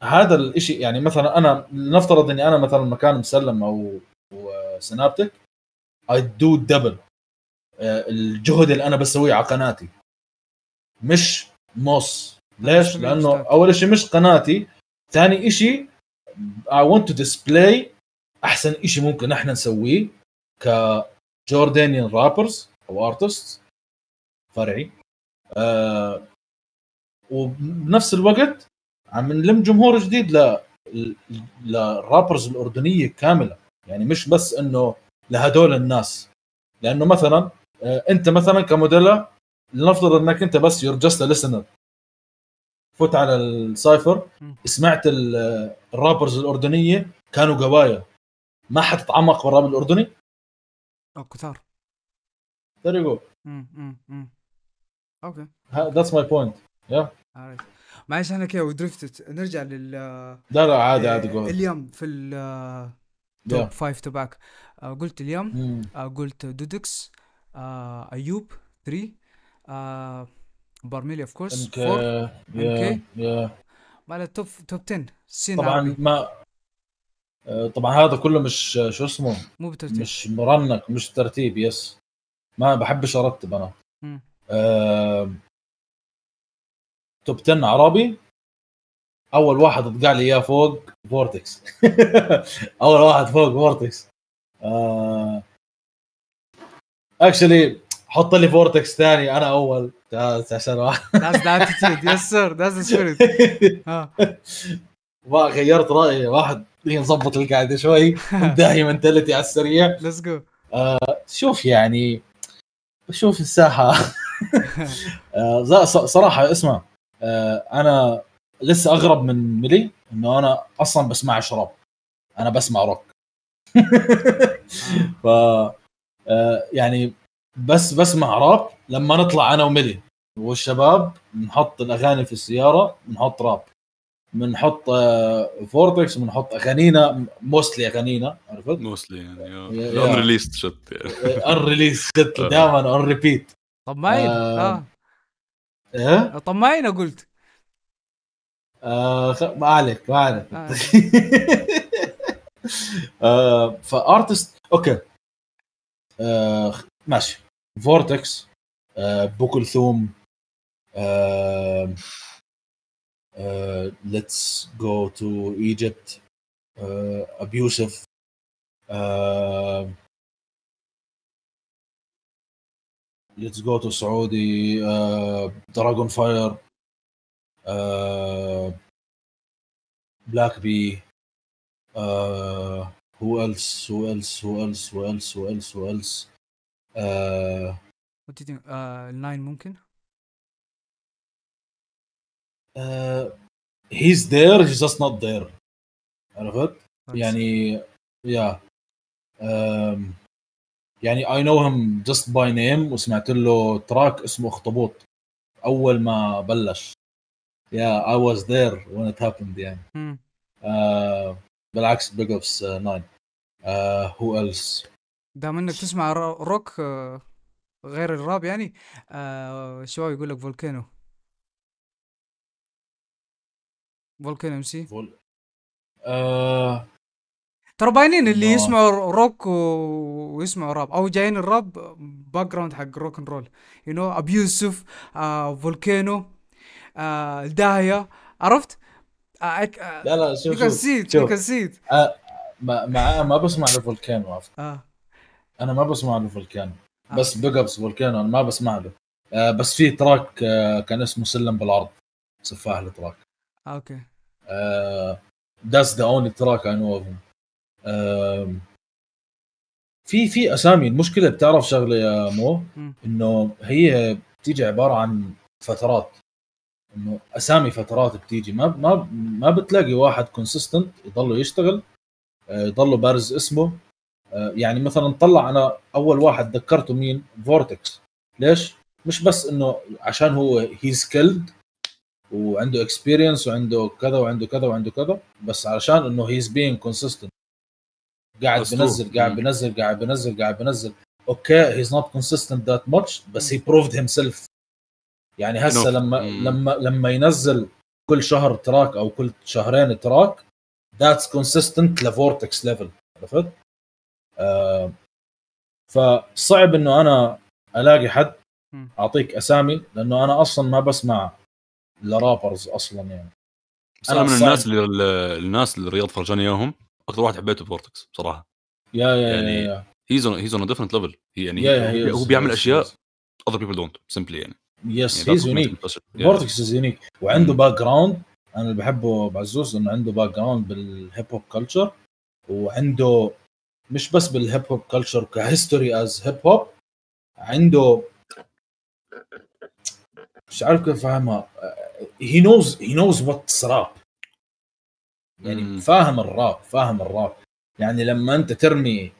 هذا الشيء يعني مثلا انا لنفترض اني انا مثلا مكان مسلم او سنابتك اي دو دبل الجهد اللي انا بسويه على قناتي مش موس ليش؟ لانه اول شيء مش قناتي ثاني شيء I want to display احسن شيء ممكن احنا نسويه كجوردانيان رابرز او ارتست فرعي أه وبنفس الوقت عم نلم جمهور جديد ل للرابرز الاردنيه كامله يعني مش بس انه لهدول الناس لانه مثلا آه، انت مثلا كموديلا لنفترض انك انت بس يور جاست ليسنر فوت على السايفر سمعت آه، الرابرز الاردنيه كانوا قوايا ما حتتعمق بالراب الاردني او كثار ذير يو جو اوكي ذاتس ماي بوينت يا معلش احنا كذا ودرفتت نرجع لل لا لا عادي آه، عادي جو اليوم في التوب توب فايف تبعك آه قلت اليوم آه قلت دودكس آه ايوب 3 آه برميلي اوف كورس 4 اوكي مال التوب توب 10 سين طبعا عربي. ما آه، طبعا هذا كله مش آه، شو اسمه مو بترتيب مش مرنك مش ترتيب يس ما بحبش ارتب انا توب 10 آه، عربي اول واحد طلع لي اياه فوق فورتكس اول واحد فوق فورتكس اكشلي آه، حط لي فورتكس ثاني انا اول عشان واحد ذا سر ذاتس غيرت رايي واحد نظبط القعده شوي داهي منتلتي على السريع ليتس جو آه، شوف يعني شوف الساحه آه، صراحه اسمع انا لسه اغرب من ملي انه انا اصلا بسمع شراب انا بسمع روك ف آه، يعني بس بسمع راب لما نطلع انا وملي والشباب بنحط الاغاني في السياره بنحط راب بنحط فورتكس بنحط اغانينا موستلي اغانينا عرفت؟ موستلي يعني ان ريليست شت ان ريليست شت دائما اون ريبيت طماين اه ايه طماين قلت آه ما عليك ما عليك آه. آه فارتست اوكي آه ماشي فورتكس آه بو كلثوم ليتس جو تو ايجيبت ابي ليتس جو تو سعودي دراجون فاير بلاك بي آه، هو ايلس هو ايلس هو ايلس هو ايلس هو ايلس هو ايلس آه، آه، الناين ممكن؟ هيز ذير هيز جاست نوت ذير عرفت؟ يعني يا يعني اي نو هيم جاست باي نيم وسمعت له تراك اسمه اخطبوط اول ما بلش يا اي واز ذير وين ات هابند يعني uh, بالعكس بيج اوف 9 هو ايلس دام انك تسمع روك آه، غير الراب يعني آه شباب يقول لك فولكانو فولكانو ام سي فول... آه... ترى باينين اللي آه. يسمعوا روك و... ويسمعوا راب او جايين الراب باك جراوند حق روك اند رول يو نو ابيوسف يوسف الداهيه فولكانو آه عرفت آه، آه، لا لا شوف شوف شوف شوف آه، ما ما بسمع لفولكانو عفوا آه. انا ما بسمع لفولكانو آه. بس بيج ابس فولكانو انا ما بسمع له آه بس في تراك آه كان اسمه سلم بالعرض سفاح التراك اوكي ذاتس ذا اونلي تراك اي نو اوف في في اسامي المشكله بتعرف شغله يا مو انه هي بتيجي عباره عن فترات انه اسامي فترات بتيجي ما ما ما بتلاقي واحد كونسيستنت يضله يشتغل آه، يضله بارز اسمه آه، يعني مثلا طلع انا اول واحد ذكرته مين فورتكس ليش مش بس انه عشان هو هي سكيلد وعنده اكسبيرينس وعنده كذا وعنده كذا وعنده كذا بس علشان انه هيز بين كونسيستنت قاعد بنزل قاعد بنزل قاعد بنزل قاعد بنزل اوكي هيز نوت كونسيستنت ذات ماتش بس هي بروفد هيم سيلف يعني هسه لما لما لما ينزل كل شهر تراك او كل شهرين تراك ذاتس كونسيستنت لفورتكس ليفل عرفت؟ آه، فصعب انه انا الاقي حد اعطيك اسامي لانه انا اصلا ما بسمع لرابرز اصلا يعني انا من الناس اللي الناس اللي رياض فرجاني اياهم اكثر واحد حبيته فورتكس بصراحه يا يا يعني هيز اون هيز اون ديفرنت ليفل يعني هو بيعمل اشياء اذر بيبل دونت سمبلي يعني يس يعني هيز يونيك فورتكس از يونيك وعنده باك جراوند انا اللي بحبه بعزوز انه عنده باك جراوند بالهيب هوب كلتشر وعنده مش بس بالهيب هوب كلتشر كهيستوري از هيب هوب عنده مش عارف كيف فاهمها هي نوز هي نوز واتس راب يعني مم. فاهم الراب فاهم الراب يعني لما انت ترمي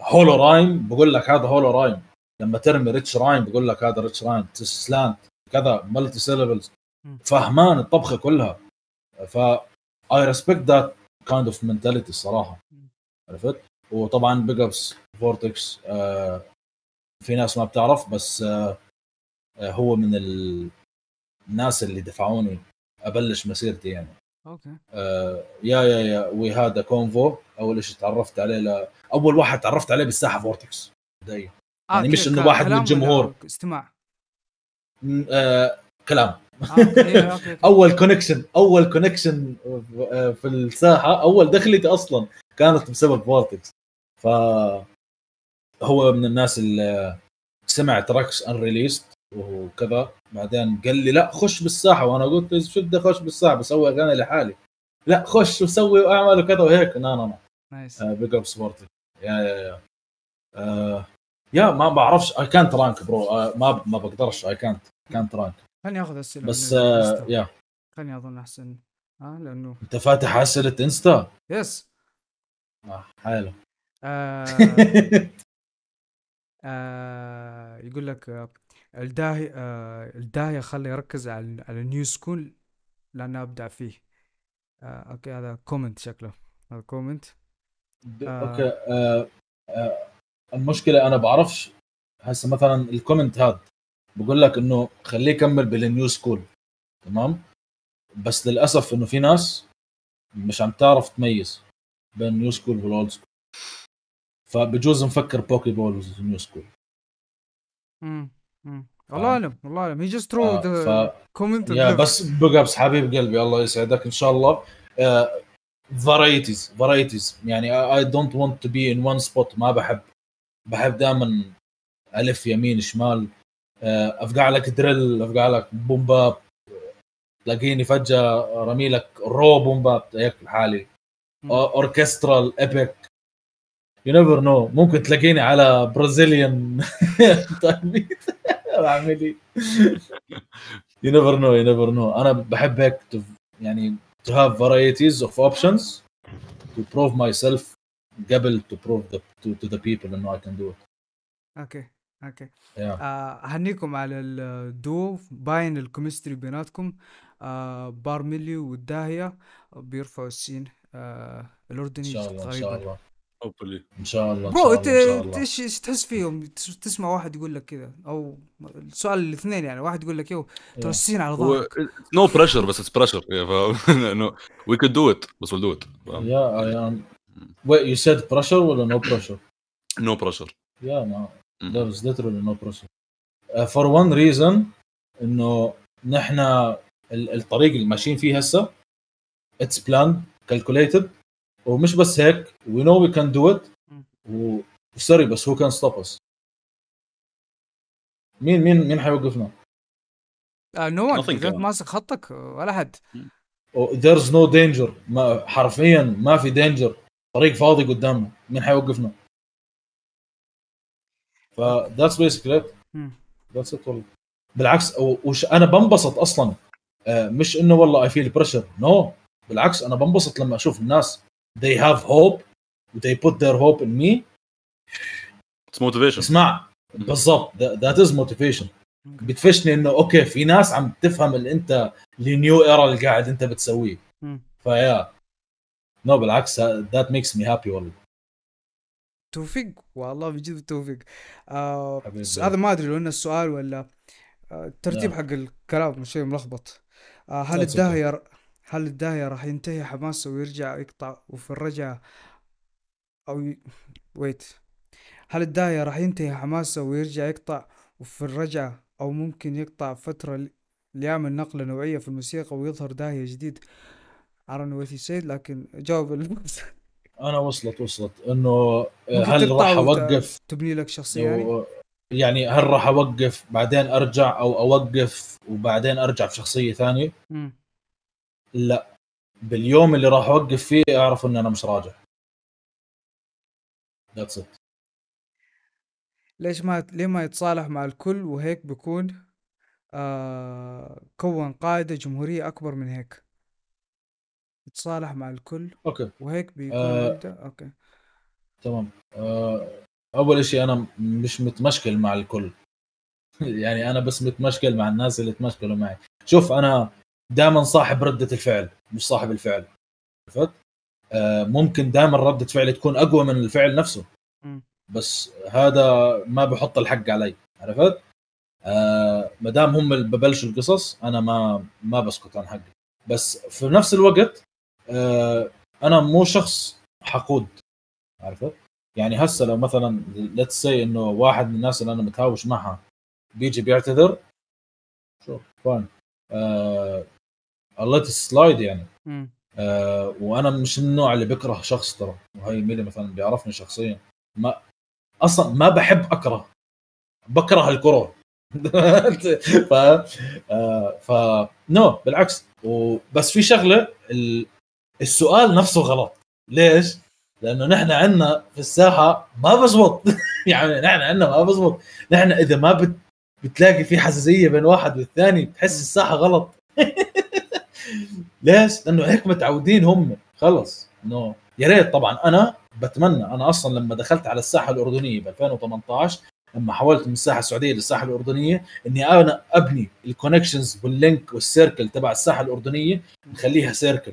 هولو آه، رايم بقول لك هذا هولو رايم لما ترمي ريتش راين بيقول لك هذا ريتش راين سلانت كذا مالتي سيلبلز فهمان الطبخه كلها ف اي ريسبكت ذات كايند اوف منتاليتي الصراحه عرفت وطبعا بيج ابس فورتكس في ناس ما بتعرف بس آه, آه، هو من الناس اللي دفعوني ابلش مسيرتي يعني اوكي آه يا يا يا هاد كونفو اول شيء تعرفت عليه ل... اول واحد تعرفت عليه بالساحه فورتكس بدايه آه يعني مش انه واحد من الجمهور استماع آه كلام آه، اول كونكشن اول كونكشن آه، في الساحه اول دخلتي اصلا كانت بسبب فورتكس ف هو من الناس اللي سمع تراكس ان ريليست وكذا بعدين قال لي لا خش بالساحه وانا قلت شو بدي اخش بالساحه بسوي اغاني لحالي لا خش وسوي واعمل وكذا وهيك نا نا نا نايس بيج اب سبورتك يا يا يا آه يا ما بعرفش اي كانت رانك برو ما ما بقدرش اي كانت كانت رانك خليني اخذ اسئله بس آه، يا خليني اظن احسن اه لانه انت فاتح اسئله انستا؟ يس آه حلو آه... آه... يقول لك آه، الداهي آه... الداهي خلي يركز على على النيو سكول لانه ابدع فيه آه... اوكي هذا كومنت شكله هذا كومنت آه... اوكي آه... آه... المشكله انا بعرفش هسه مثلا الكومنت هاد بقول لك انه خليه يكمل بالنيو سكول تمام بس للاسف انه في ناس مش عم تعرف تميز بين النيو سكول والاولد سكول فبجوز نفكر بوكي بول نيو سكول الله اعلم الله اعلم هي جاست ترو كومنت يا بس بقبس حبيب قلبي الله يسعدك ان شاء الله فرايتيز uh, فرايتيز يعني اي دونت ونت تو بي ان وان سبوت ما بحب بحب دائما الف يمين شمال آه، افقع لك دريل افقع لك بومباب تلاقيني فجاه رمي لك رو بومباب هيك لحالي اوركسترال ايبك يو نيفر نو ممكن تلاقيني على برازيليان طيب بعمل ايه يو نيفر نو يو نيفر نو انا بحب هيك يعني تو هاف فرايتيز اوف اوبشنز تو بروف ماي سيلف قبل تو بروف تو ذا بيبل انه اي كان دو اوكي اوكي آه، اهنيكم على الدو باين الكيمستري بيناتكم آه بارميلي والداهيه بيرفعوا السين آه الاردني قريبا ان شاء الله ان شاء الله برو انت ايش ايش تحس فيهم تسمع واحد يقول لك كذا او السؤال الاثنين يعني واحد يقول لك يو ترى السين على ظهرك نو بريشر بس اتس بريشر وي كود دو ات بس ويل دو ات يا Wait, you said pressure ولا no pressure? no pressure. Yeah, no. There is literally no pressure. Uh, for one reason انه نحن الطريق اللي ماشيين فيه هسه it's planned, calculated, ومش بس هيك know we can do it, و sorry, بس who can stop us? مين مين مين حيوقفنا؟ one, ون ماسك خطك ولا حد there's no danger ما حرفيا ما في danger. طريق فاضي قدامنا مين حيوقفنا فذاتس بيسكلي ذاتس ات والله بالعكس وش انا بنبسط اصلا آه، مش انه والله اي فيل بريشر نو بالعكس انا بنبسط لما اشوف الناس they have hope they put their hope in me It's motivation اسمع بالضبط ذات از موتيفيشن بتفشني انه اوكي في ناس عم تفهم اللي انت النيو ايرا اللي قاعد انت بتسويه فيا نو no, بالعكس ذات ميكس مي هابي والله توفيق والله بجد توفيق آه هذا ما ادري لو انه السؤال ولا آه، الترتيب نعم. حق الكلام شيء ملخبط آه هل الداهيه هل الداهيه راح ينتهي حماسه ويرجع يقطع وفي الرجعه او ي... ويت هل الداهيه راح ينتهي حماسه ويرجع يقطع وفي الرجعه او ممكن يقطع فتره ليعمل نقله نوعيه في الموسيقى ويظهر داهيه جديد I don't know what said لكن جاوب المسألة انا وصلت وصلت انه آه، هل راح اوقف تبني لك شخصيه يعني آه، يعني هل راح اوقف بعدين ارجع او اوقف وبعدين ارجع بشخصيه ثانيه؟ م. لا باليوم اللي راح اوقف فيه اعرف ان انا مش راجع. That's it. ليش ما ليه ما يتصالح مع الكل وهيك بكون آه كون قاعده جمهوريه اكبر من هيك؟ يتصالح مع الكل اوكي وهيك بيكون آه... اوكي تمام آه... اول شيء انا مش متمشكل مع الكل يعني انا بس متمشكل مع الناس اللي تمشكلوا معي شوف انا دائما صاحب رده الفعل مش صاحب الفعل عرفت آه ممكن دائما رده فعلي تكون اقوى من الفعل نفسه م. بس هذا ما بحط الحق علي عرفت آه ما دام هم اللي ببلشوا القصص انا ما ما بسكت عن حقي بس في نفس الوقت آه، انا مو شخص حقود عرفت؟ يعني هسه لو مثلا ليتس سي انه واحد من الناس اللي انا متهاوش معها بيجي بيعتذر شو فاين الله سلايد يعني آه وانا مش النوع اللي بكره شخص ترى وهي ميلي مثلا بيعرفني شخصيا ما اصلا ما بحب اكره بكره الكره ف آه ف نو بالعكس وبس في شغله ال... السؤال نفسه غلط ليش؟ لانه نحن عندنا في الساحه ما بزبط يعني نحن عندنا ما بزبط نحن اذا ما بت... بتلاقي في حساسيه بين واحد والثاني بتحس الساحه غلط ليش؟ لانه هيك متعودين هم خلص انه يا ريت طبعا انا بتمنى انا اصلا لما دخلت على الساحه الاردنيه ب 2018 لما حولت من الساحه السعوديه للساحه الاردنيه اني انا ابني الكونكشنز واللينك والسيركل تبع الساحه الاردنيه نخليها سيركل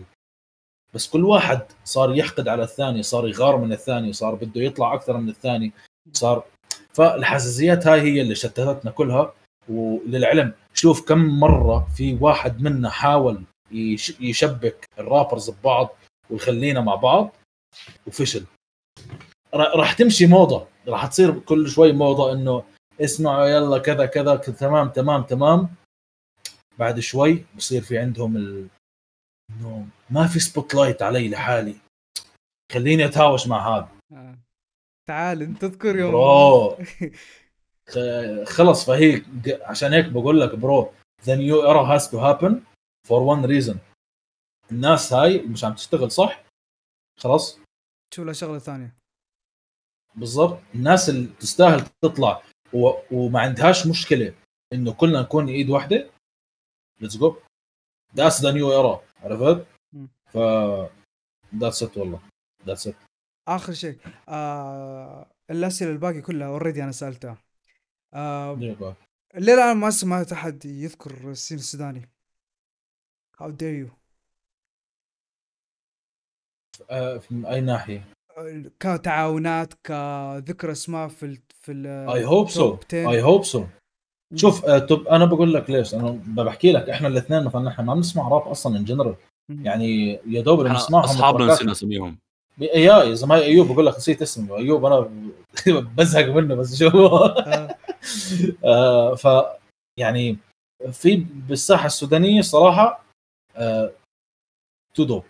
بس كل واحد صار يحقد على الثاني صار يغار من الثاني صار بده يطلع اكثر من الثاني صار فالحساسيات هاي هي اللي شتتتنا كلها وللعلم شوف كم مره في واحد منا حاول يشبك الرابرز ببعض ويخلينا مع بعض وفشل راح تمشي موضه راح تصير كل شوي موضه انه اسمعوا يلا كذا كذا تمام تمام تمام بعد شوي بصير في عندهم انه ما في سبوت لايت علي لحالي خليني اتهاوش مع هذا آه. تعال انت تذكر يوم برو خلص فهي عشان هيك بقول لك برو ذا نيو ايرا هاز تو هابن فور وان ريزن الناس هاي مش عم تشتغل صح خلاص شوف لها شغله ثانيه بالضبط الناس اللي تستاهل تطلع و... وما عندهاش مشكله انه كلنا نكون ايد واحده ليتس جو ذاتس ذا نيو ايرا عرفت؟ ف ذاتس ات والله ذاتس ات اخر شيء آه... الاسئله الباقي كلها اوريدي انا سالتها آه... ليه الان ما سمعت احد يذكر السين السوداني؟ هاو دير يو من اي ناحيه؟ كتعاونات كذكر اسماء في ال في اي هوب سو اي هوب سو شوف آه، طب انا بقول لك ليش انا بحكي لك احنا الاثنين مثلا احنا ما بنسمع راب اصلا ان جنرال يعني يا دوب اللي بنسمعهم اصحابنا نسينا اساميهم يا اذا ما ايوب بقول لك نسيت اسمه ايوب انا بزهق منه بس شو هو آه. آه، ف يعني في بالساحه السودانيه صراحه تو دوب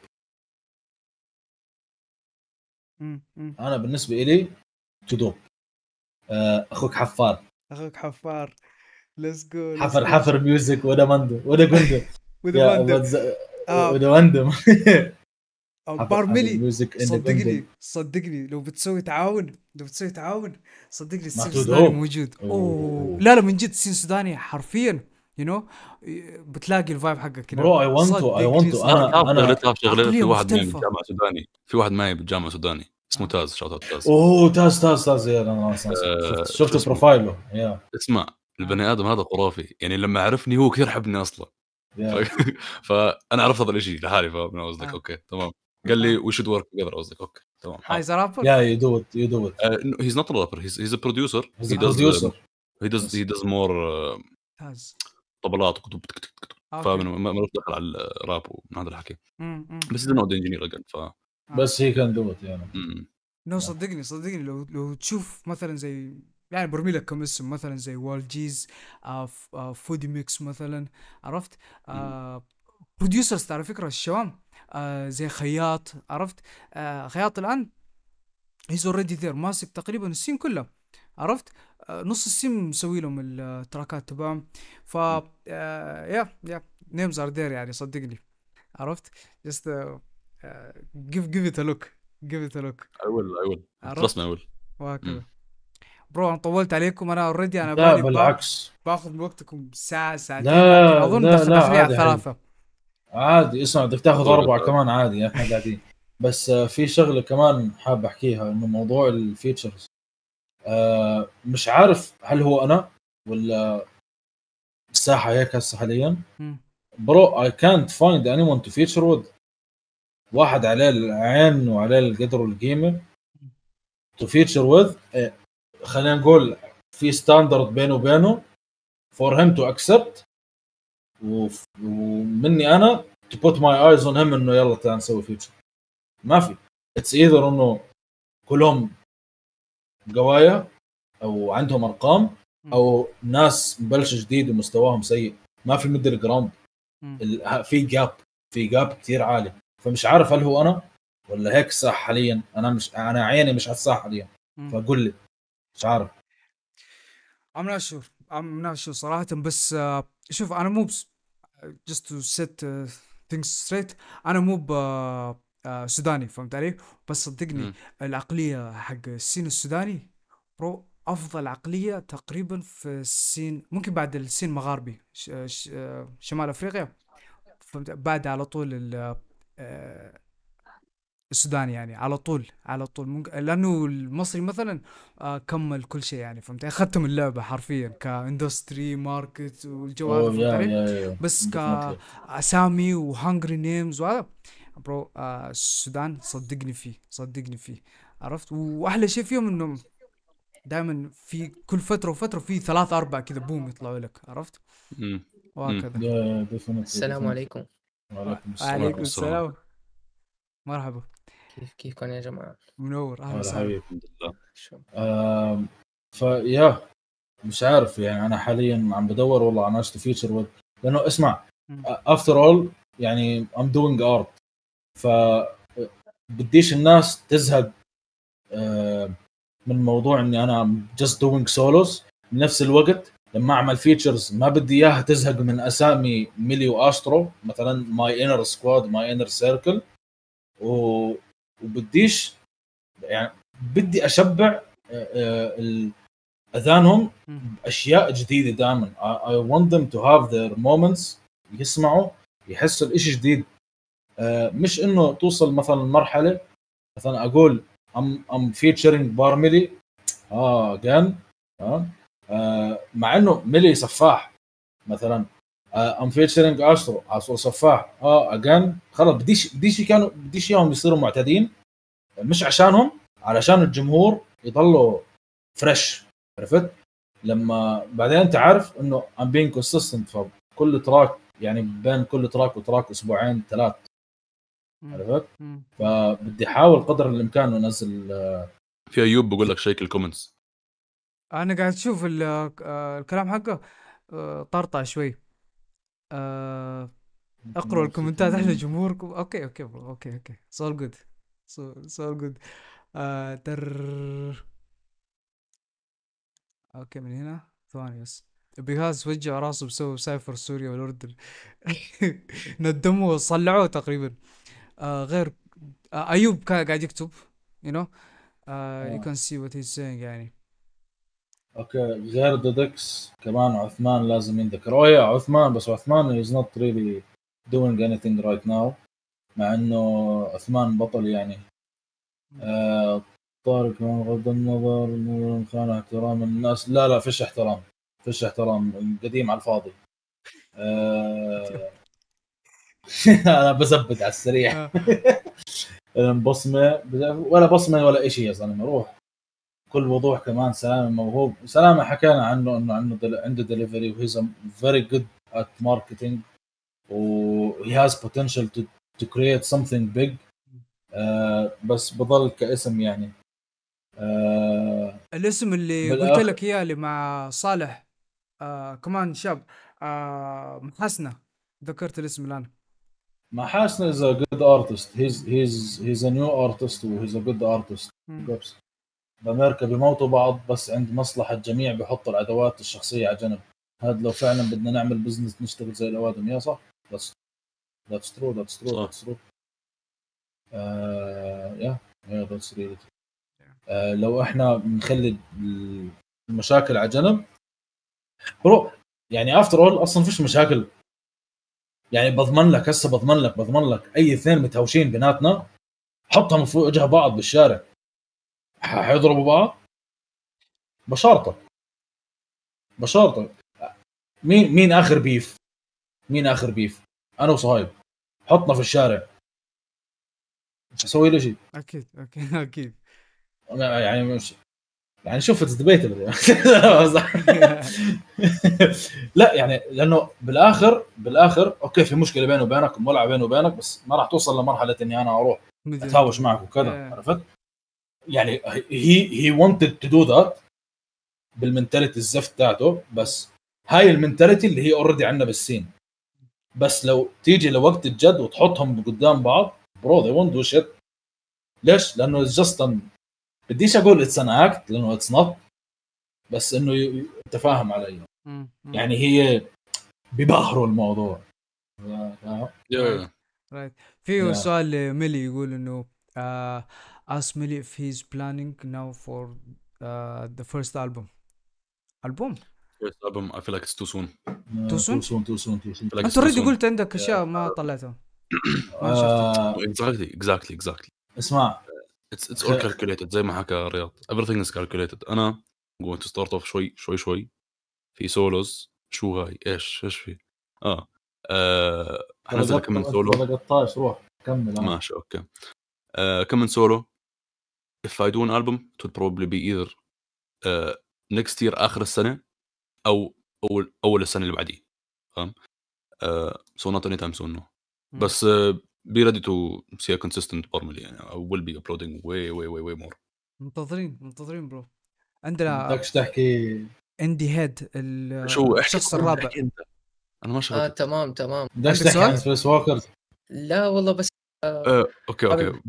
انا بالنسبه لي تو دوب اخوك حفار اخوك حفار ليتس جو حفر حفر ميوزك ودا ماندو ودا جوندو ودا ماندو آه. ودا ماندو آه، برملي صدقني صدقني لو بتسوي تعاون لو بتسوي تعاون صدقني السين السوداني موجود أوه. لا لا من جد السين السوداني حرفيا يو نو بتلاقي الفايب حقك برو اي ونت تو اي ونت تو انا انا تعرف شغله في واحد من الجامعة السوداني في واحد معي بالجامعه السوداني اسمه تاز شوت تاز اوه تاز تاز تاز يا آه، شفت شفت بروفايله اسمع البني ادم هذا خرافي يعني لما عرفني هو كثير حبني اصلا فانا عرفت هذا الشيء لحالي فاهم قصدك آه. اوكي تمام قال لي وي شود ورك توجذر قصدك اوكي تمام هايز رابر يا يو دو ات يو دو ات هيز نوت رابر هيز ا بروديوسر هيز بروديوسر هي داز هي داز مور طبلات فاهم ما له دخل على الراب ومن هذا الحكي بس هيز نوت انجينير اجين ف آه. بس هي كان دوت يعني نو صدقني صدقني لو لو تشوف مثلا زي يعني برمي لك كم اسم مثلا زي والجيز آه فودي ميكس آه، مثلا عرفت آه بروديوسرز على فكره الشباب آه زي خياط عرفت آه خياط الان هيز اوريدي ذير ماسك تقريبا السين كله عرفت آه نص السين مسوي لهم التراكات تبعهم ف يا يا نيمز ار ذير يعني صدقني عرفت جست جيف جيف ات لوك جيف ات لوك اي ويل اي ويل خلصنا اي ويل وهكذا برو انا طولت عليكم انا اوريدي انا لا بالعكس باخذ من وقتكم ساعه ساعتين لا اظن لا دخلت فيها ثلاثه عادي اسمع بدك تاخذ اربعه كمان عادي احنا قاعدين بس آه، في شغله كمان حاب احكيها انه موضوع الفيتشرز آه مش عارف هل هو انا ولا الساحه هيك هسه حاليا برو اي كانت فايند اني ون تو فيتشر وود واحد عليه العين وعليه القدر والقيمه تو فيتشر وذ خلينا نقول في ستاندرد بينه وبينه فور هيم تو اكسبت ومني انا تو بوت ماي ايز اون هيم انه يلا تعال نسوي فيوتشر ما في اتس ايذر انه كلهم قوايا او عندهم ارقام او ناس مبلشه جديد ومستواهم سيء ما في ميدل جراوند في جاب في جاب كثير عالي فمش عارف هل هو انا ولا هيك صح حاليا انا مش انا عيني مش على الصح حاليا فقول لي مش عارف I'm not sure I'm not sure صراحه بس آه، شوف انا مو بس آه، just to set uh, things straight انا مو ب uh, سوداني فهمت علي بس صدقني م. العقليه حق السين السوداني برو افضل عقليه تقريبا في السين ممكن بعد السين مغاربي ش... ش... شمال افريقيا فهمت بعد على طول ال... السوداني يعني على طول على طول لانه المصري مثلا آه، كمل كل شيء يعني فهمت اخذتهم اللعبه حرفيا كاندستري ماركت والجو هذا بس كاسامي وهانجري نيمز وهذا برو السودان صدقني فيه صدقني فيه عرفت واحلى شيء فيهم انه دائما في كل فتره وفتره في ثلاث اربع كذا بوم يطلعوا لك عرفت؟ وهكذا السلام عليكم وعليكم السلام عليكم السلام مرحبا كيف كيفكم يا جماعه منور اهلا آه، وسهلا الحمد لله آه فيا مش عارف يعني انا حاليا عم بدور والله على ناس فيوتشر لانه اسمع افتر اول آه، يعني ام دوينج ارت ف آه، بديش الناس تزهد من موضوع اني انا جاست دوينج سولوز بنفس الوقت لما اعمل فيتشرز ما بدي اياها تزهق من اسامي ميلي واسترو مثلا ماي انر سكواد ماي انر سيركل و وبديش يعني بدي اشبع آه، آه، اذانهم باشياء جديده دائما اي want them تو هاف ذير مومنتس يسمعوا يحسوا الاشي جديد آه، مش انه توصل مثلا مرحله مثلا اقول ام ام فيتشرنج بار ميلي اه جان آه. آه. مع انه ميلي سفاح مثلا آه، ام فيتشرنج استرو استرو سفاح اه اجان خلاص بديش بديش كانوا بديش اياهم يصيروا معتادين مش عشانهم علشان الجمهور يضلوا فريش عرفت؟ لما بعدين انت عارف انه ام بين كونسيستنت فكل تراك يعني بين كل تراك وتراك اسبوعين ثلاث عرفت؟ فبدي احاول قدر الامكان انزل آه، في ايوب بقول لك شيك الكومنتس انا قاعد اشوف آه، الكلام حقه طرطع شوي آه اقرا الكومنتات احنا جمهوركم اوكي اوكي برو. اوكي اوكي سول جود سول جود تر اوكي من هنا ثواني بس بيهاز وجع راسه بسبب سايفر سوريا والاردن ندموه صلعوه تقريبا آه غير آه ايوب كان قاعد يكتب يو نو يو كان سي وات هيز سينج يعني اوكي غير ديدكس كمان عثمان لازم ينذكر او oh يا عثمان بس عثمان از نوت ريلي دوينج اني ثينج رايت ناو مع انه عثمان بطل يعني آه طارق بغض النظر خان احترام الناس لا لا فيش احترام فيش احترام قديم على الفاضي آه انا بزبد على السريع البصمه آه. ولا بصمه ولا شيء يا زلمه روح بكل وضوح كمان سلامه موهوب سلامه حكينا عنه انه عنده عنده دليفري وهيز فيري جود ات ماركتينج وهي هاز بوتنشال تو كرييت سمثينج بيج بس بضل كاسم يعني آه الاسم اللي قلت لك اياه اللي مع صالح آه كمان شاب آه محسنة ذكرت الاسم الان محاسنة از ا جود ارتست هيز هيز هيز ا نيو ارتست وهيز ا جود ارتست بامريكا بيموتوا بعض بس عند مصلحه الجميع بحطوا العدوات الشخصيه على جنب هذا لو فعلا بدنا نعمل بزنس نشتغل زي الاوادم يا صح بس ذاتس ترو ذاتس ترو ذاتس ترو يا يا ذاتس لو احنا بنخلي المشاكل على جنب برو يعني افتر اول اصلا فيش مشاكل يعني بضمن لك هسه بضمن لك بضمن لك اي اثنين متهاوشين بيناتنا حطهم فوق وجه بعض بالشارع حيضربوا بعض بشارطه بشارطه مين مين اخر بيف مين اخر بيف انا وصهايب حطنا في الشارع مش اسوي له شيء اكيد اكيد اكيد يعني مش يعني شوف اتس ديبيتبل يعني. لا يعني لانه بالاخر بالاخر اوكي في مشكله بيني وبينك ولا بيني وبينك بس ما راح توصل لمرحله اني انا اروح اتهاوش معك وكذا عرفت يعني هي هي wanted تو دو ذات بالمنتاليتي الزفت بتاعته بس هاي المنتاليتي اللي هي اوريدي عندنا بالسين بس لو تيجي لوقت الجد وتحطهم قدام بعض برو ذي وونت دو شيت ليش؟ لانه جاست بديش اقول اتس ان اكت لانه اتس نوت بس انه تفاهم علي يعني هي ببهروا الموضوع في سؤال ميلي يقول انه آه، asked me if he's planning now for uh, the first album. Album? First album, I feel like it's too soon. too soon? Too soon, too soon, too soon. Like انت اوريدي قلت عندك اشياء ما طلعتها. ما شفتها. Exactly, exactly, exactly. اسمع It's, it's all calculated زي ما حكى رياض everything is calculated انا going to start off شوي شوي شوي في سولوز شو هاي ايش ايش في اه, آه حنزل كم من سولو 13 روح كمل ماشي اوكي آه كم من سولو if I do an album it would probably be either uh, next year اخر السنه او اول اول السنه اللي بعديه فاهم سو نوت اني تايم سون بس uh, be ready to see a consistent formula يعني I will be uploading way way way way more منتظرين منتظرين برو عندنا بدك تحكي اندي هيد شو احكي الشخص الرابع انا ما شغلت آه تمام تمام بدك تحكي عن سبيس ووكرز لا والله بس آه، آه، اوكي اوكي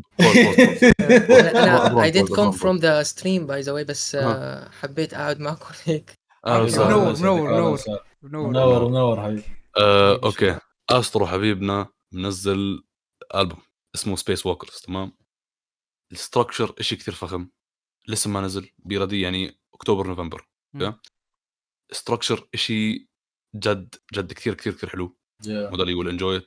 انا اي ديد كوم فروم ذا ستريم باي ذا واي بس آه، حبيت اقعد معكم هيك منور منور منور منور حبيبي اوكي استرو حبيبنا منزل البوم اسمه سبيس ووكرز تمام الستركشر شيء كثير فخم لسه ما نزل بيردي يعني اكتوبر نوفمبر ستركشر شيء جد جد كثير كثير كثير حلو yeah. وهذا اللي يقول انجوي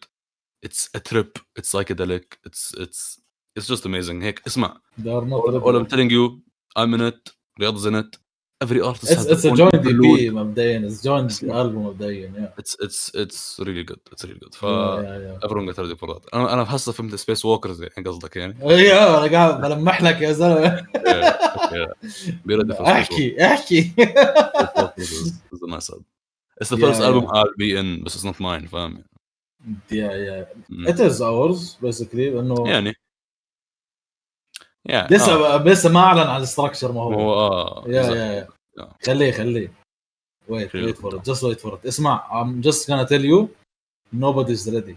اتس ا تريب اتس سايكيدليك اتس اتس اتس جاست اميزنج هيك اسمع اول ام تيلينج يو ام ان ات رياض ان افري ارتست اتس اتس it's a بي EP مبدئيا it's joint album مبدئيا اتس it's it's it's really good it's really good ف everyone got ready for that انا انا هسه فهمت سبيس ووكرز يعني قصدك يعني ايوه انا قاعد بلمح لك يا زلمه احكي احكي it's the first album I'll be in بس it's not mine فاهم يعني. yeah, yeah. It is ours basically لانه يعني yeah, لسه آه. لسه ما اعلن عن الستراكشر ما هو هو يا يا خليه خليه wait wait for it just wait for it اسمع I'm just gonna tell you nobody's ready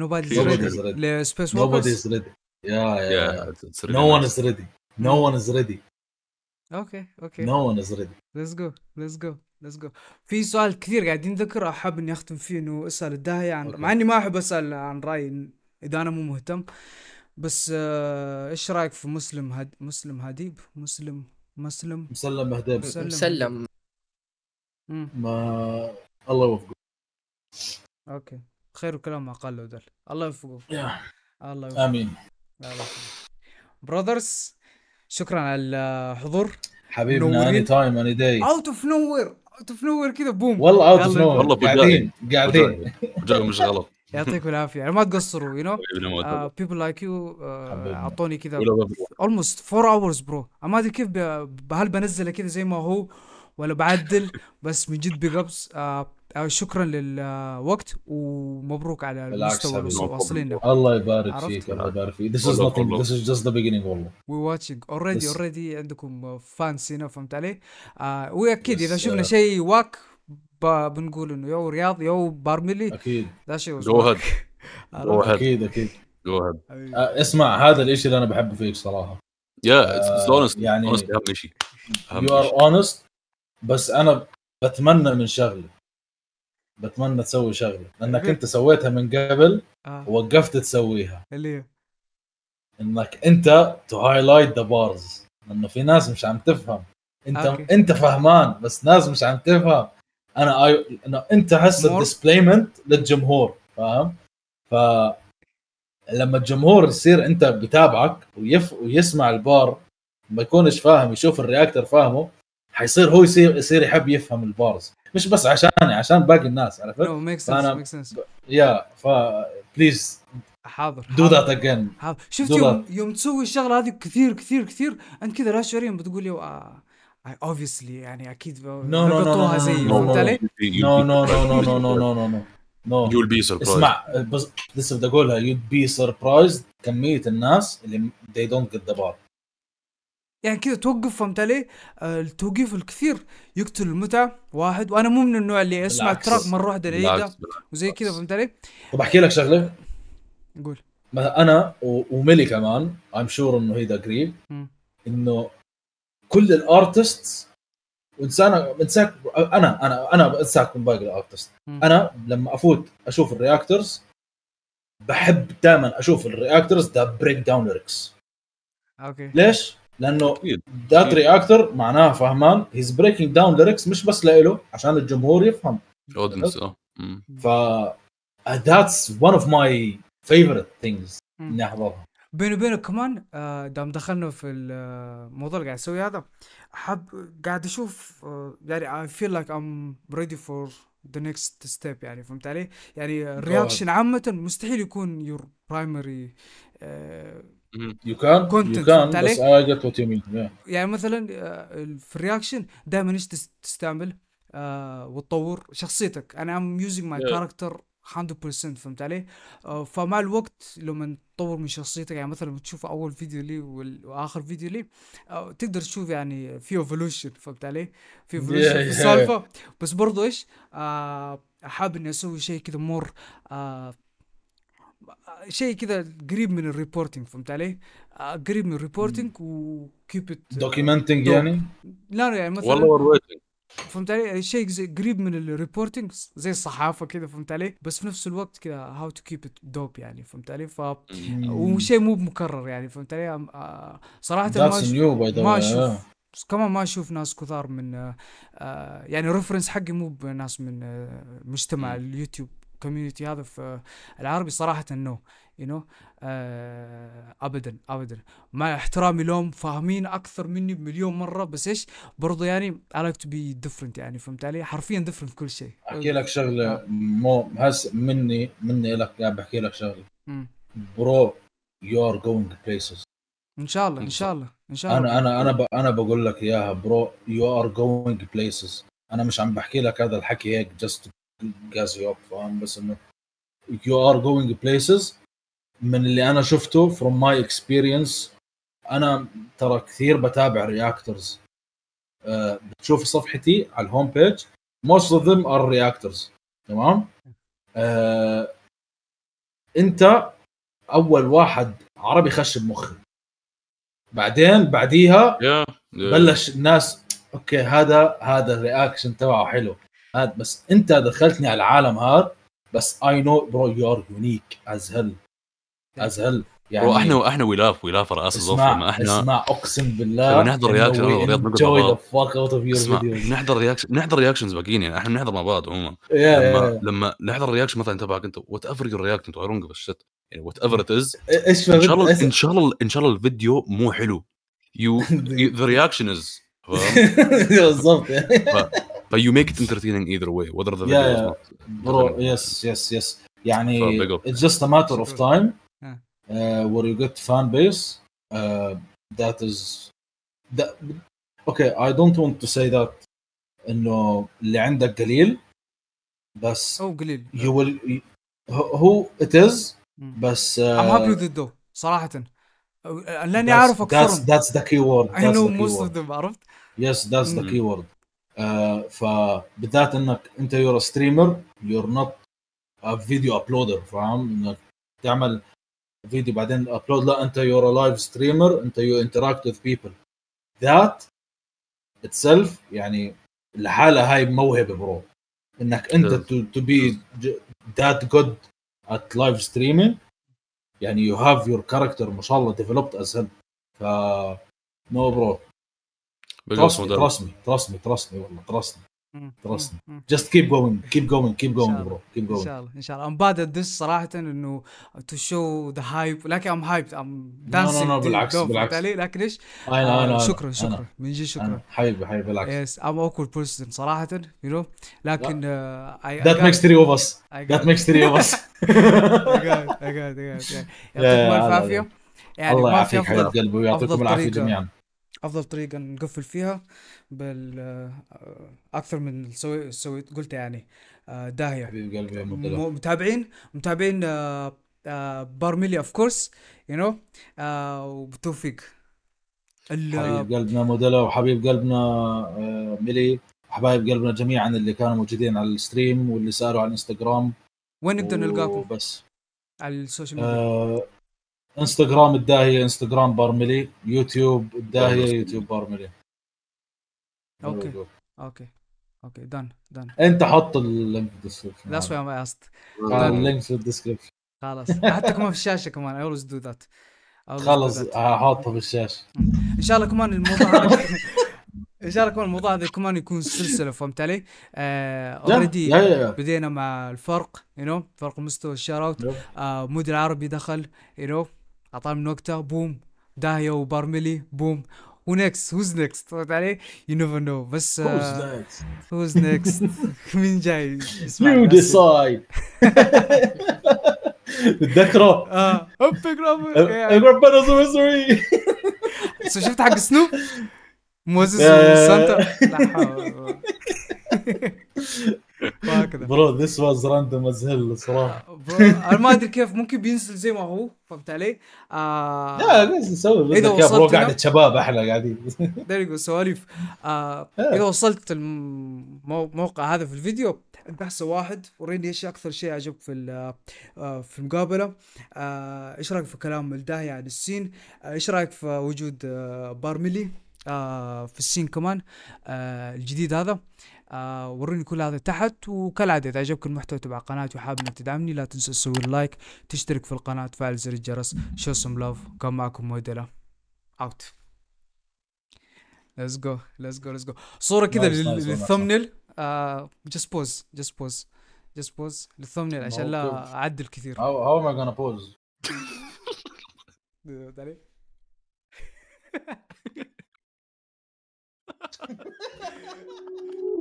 nobody's ready لسبيس nobody's ready يا يا no one is ready no one is ready اوكي اوكي no one is ready let's go let's go ليتس جو في سؤال كثير قاعدين نذكره حاب اني اختم فيه انه اسال الداهيه عن مع اني ما احب اسال عن راي اذا انا مو مهتم بس آه، ايش رايك في مسلم هد... مسلم هديب مسلم مسلم مسلم هديب مسلم, مسلم. ما الله يوفقه اوكي خير كلام ما قال له الله يوفقه الله يوفقه امين براذرز شكرا على الحضور حبيبنا اني تايم اني داي اوت اوف نو وير اوت اوف نور كذا بوم والله اوت آه، اوف نور والله قاعدين قاعدين فجأة مش غلط يعطيكم العافيه يعني ما تقصروا يو نو بيبل لايك يو اعطوني كذا اولموست فور اورز برو انا ما ادري كيف هل بنزله كذا زي ما هو ولا بعدل بس من جد بيج ابس آه، آه، شكرا للوقت آه، ومبروك على المستوى اللي واصلين له الله يبارك فيك الله آه. يبارك فيك this is nothing this is just the beginning والله وي watching اوريدي اوريدي عندكم فانس هنا فهمت علي؟ آه واكيد اذا شفنا شيء واك بنقول انه يو رياض يو بارميلي اكيد ذا شيء جوهد اكيد اكيد جوهد اسمع هذا الشيء اللي انا بحبه فيك صراحه يا اتس اونست يعني اهم شيء يو ار اونست بس انا بتمنى من شغله بتمنى تسوي شغله لانك إيه. انت سويتها من قبل آه. ووقفت تسويها اللي انك انت تو هايلايت ذا بارز لانه في ناس مش عم تفهم انت أوكي. انت فهمان بس ناس مش عم تفهم انا اي أنه انت هسه الديسبلايمنت للجمهور فاهم ف لما الجمهور يصير انت بتابعك ويف... ويسمع البار ما يكونش فاهم يشوف الرياكتر فاهمه حيصير هو يصير يصير يحب يفهم البارز مش بس عشاني عشان باقي الناس عرفت؟ نو ميك سنس ميك سنس يا ف بليز حاضر دو ذات اجين حاضر شفت يوم, يوم تسوي الشغله هذه كثير كثير كثير انت كذا لا شعوريا بتقول اي اوبسلي يعني اكيد ربطوها زي فهمت علي؟ نو نو نو نو نو نو نو نو نو يو بي سربرايز اسمع بس لسه بدي اقولها يو بي سربرايز كميه الناس اللي they don't get the bar يعني كذا توقف فهمت علي؟ آه، التوقيف الكثير يقتل المتعه واحد وانا مو من النوع اللي اسمع تراك مره واحده اعيده وزي كذا فهمت علي؟ طب احكي لك شغله قول انا وميلي كمان ايم شور انه هي قريب انه كل الارتست وانسان انساك انا انا انا انساك من باقي الارتست انا لما افوت اشوف الرياكترز بحب دائما اشوف الرياكترز ذا بريك داون ليركس اوكي ليش؟ لانه ذات رياكتر معناها فهمان هيز بريكنج داون ليركس مش بس لإله عشان الجمهور يفهم الاودينس اه ف ذاتس ون اوف ماي فيفورت ثينجز اني احضرها بيني وبينك كمان آه، دام دخلنا في الموضوع آه، اللي قاعد اسويه هذا حاب قاعد اشوف آه، يعني اي فيل لايك ام ريدي فور ذا نيكست ستيب يعني فهمت علي؟ يعني الرياكشن عامة مستحيل يكون يور برايمري يو كان يو كان بس اي جت وات يو مين يعني مثلا آه، في الرياكشن دائما ايش تستعمل آه وتطور شخصيتك انا ام يوزنج ماي كاركتر 100% فهمت علي؟ آه، فمع الوقت لما تطور من شخصيتك يعني مثلا تشوف اول فيديو لي واخر فيديو لي آه، تقدر تشوف يعني في ايفولوشن فهمت علي؟ في ايفولوشن في السالفه بس برضو ايش؟ حابب اني اسوي شيء كذا مور شيء كذا قريب من الريبورتنج فهمت علي؟ آه، قريب من الريبورتنج وكيب ات آه، دوكيومنتنج يعني؟ لا يعني مثلا والله ورويتنج فهمت علي؟ يعني شيء قريب من الريبورتنج زي الصحافه كذا فهمت علي؟ بس في نفس الوقت كذا هاو تو كيب ات دوب يعني فهمت علي؟ ف وشيء مو مكرر يعني فهمت علي؟ آه، صراحه ما اشوف ما اشوف بس كمان ما اشوف ناس كثار من يعني الريفرنس حقي مو بناس من مجتمع اليوتيوب الكوميونتي هذا في العربي صراحه نو يو نو ابدا ابدا مع احترامي لهم فاهمين اكثر مني بمليون مره بس ايش برضه يعني اي لايك تو بي ديفرنت يعني فهمت علي حرفيا ديفرنت كل شيء احكي لك شغله مو هس مني مني لك قاعد بحكي لك شغله برو يو ار جوينج بليسز ان شاء الله ان شاء الله ان شاء الله انا انا انا ب... انا بقول لك اياها برو يو ار جوينج بليسز انا مش عم بحكي لك هذا الحكي هيك جاست جاز يوب فاهم بس انه يو ار جوينج بليسز من اللي انا شفته فروم ماي اكسبيرينس انا ترى كثير بتابع رياكترز أه بتشوف صفحتي على الهوم بيج موست اوف ذيم ار رياكترز تمام أه انت اول واحد عربي خش بمخي بعدين بعديها yeah, yeah. بلش الناس اوكي هذا هذا الرياكشن تبعه حلو هذا بس انت دخلتني على العالم هذا بس اي نو برو يو ار يونيك از هيل از هيل يعني برو احنا احنا ولاف ولاف راس الظرف لما احنا اسمع اقسم بالله لما نحضر رياكشن نحضر رياكشن نحضر رياكشنز باقيين يعني احنا بنحضر مع بعض عموما yeah, لما yeah, yeah. لما نحضر رياكشن مثلا تبعك انت وات ايفر يور رياكشن تو ايرونج بالشت يعني وات ايفر ات از ان شاء الله ان شاء الله ان شاء الله الفيديو مو حلو يو ذا رياكشن از بالضبط But you make it entertaining either way, whether the video yeah, is yeah. Bro, yes, yes, yes. يعني it's just a matter of time uh, where you get fan base uh, that is that okay I don't want to say that انه اللي عندك قليل بس هو قليل you will هو it is بس uh, I'm happy with it though صراحة لاني that's, اعرف اكثرهم that's that's the keyword that's I know the most of them عرفت yes that's the keyword آه، فبالذات انك انت يور ستريمر يور نوت فيديو ابلودر فاهم انك تعمل فيديو بعدين ابلود لا انت يور لايف ستريمر انت يو انتراكت وذ بيبل ذات اتسلف يعني لحالها هاي موهبه برو انك انت تو بي ذات جود ات لايف ستريمينج يعني يو هاف يور كاركتر ما شاء الله ديفلوبت از هيل ف نو برو ترسمي ترسمي ترسمي والله ترسمي ترسمي جاست كيب جوينج كيب جوينج كيب جوينج برو كيب جوينج ان شاء الله ان شاء الله ام باد ذس صراحه انه تو شو ذا هايب لكن ام هايب ام دانسينج no, no, no, بالعكس بالعكس لكن ايش انا انا آه، شكرا شكرا من جد شكرا حبيبي حبيبي بالعكس يس ام اوكورد بيرسون صراحه يو نو لكن ذات ميكس ثري اوف اس ذات ميكس ثري اوف اس يعطيكم الف عافيه يعني الله يعافيك حياة قلبي ويعطيكم العافيه جميعا افضل طريقه نقفل فيها بال آه، اكثر من سويت سوي قلت يعني آه، داهيه حبيب قلبي متابعين متابعين بارميلي اوف كورس يو نو وبالتوفيق آه، حبيب قلبنا موديلا وحبيب قلبنا ميلي حبايب قلبنا جميعا اللي كانوا موجودين على الستريم واللي ساروا على الانستغرام وين نقدر نلقاكم؟ بس على السوشيال ميديا انستغرام الداهيه انستغرام برملي يوتيوب الداهيه يوتيوب برملي اوكي اوكي اوكي دان دان انت حط اللينك في الديسكربشن لا شوي ما اللينك في الديسكربشن خلاص حتى كمان في الشاشه كمان اي اولويز دو ذات خلص حاطه في الشاشه ان شاء الله كمان الموضوع ان شاء الله كمان الموضوع هذا كمان يكون سلسله فهمت علي؟ اوريدي آه بدينا مع الفرق يو you know, فرق مستوى الشاراوت آه مدير عربي دخل يو you know, اعطاه من وقته بوم داهيه وبرملي بوم ونكست هوز نكست فهمت علي؟ يو نيفر نو بس هوز نكست نكست مين جاي يو ديسايد تتذكره؟ اه اقرب انا سوري شفت حق سنوب؟ موزس سانتا وهكذا برو ذس واز راندوم از هيل صراحه آه، انا ما ادري كيف ممكن بينزل زي ما هو فهمت علي؟ آه لا لازم نسوي آه، اذا وصلت برو قاعده شباب احلى قاعدين دقيقه سواليف اذا وصلت الموقع هذا في الفيديو بحث واحد وريني ايش اكثر شيء عجبك في آه، في المقابله ايش رايك في كلام الداهيه عن السين ايش رايك في وجود بارميلي في السين كمان الجديد هذا آه، وروني كل هذا تحت وكالعادة إذا عجبك المحتوى تبع قناتي وحاب إنك تدعمني لا تنسى تسوي لايك تشترك في القناة تفعل زر الجرس شو سم لوف كان معكم موديلا اوت ليتس جو ليتس جو ليتس جو صورة كذا للثمنيل جست بوز جست بوز جست بوز للثمنيل عشان لا أعدل كثير هاو هاو ام اي gonna بوز Ha ha ha!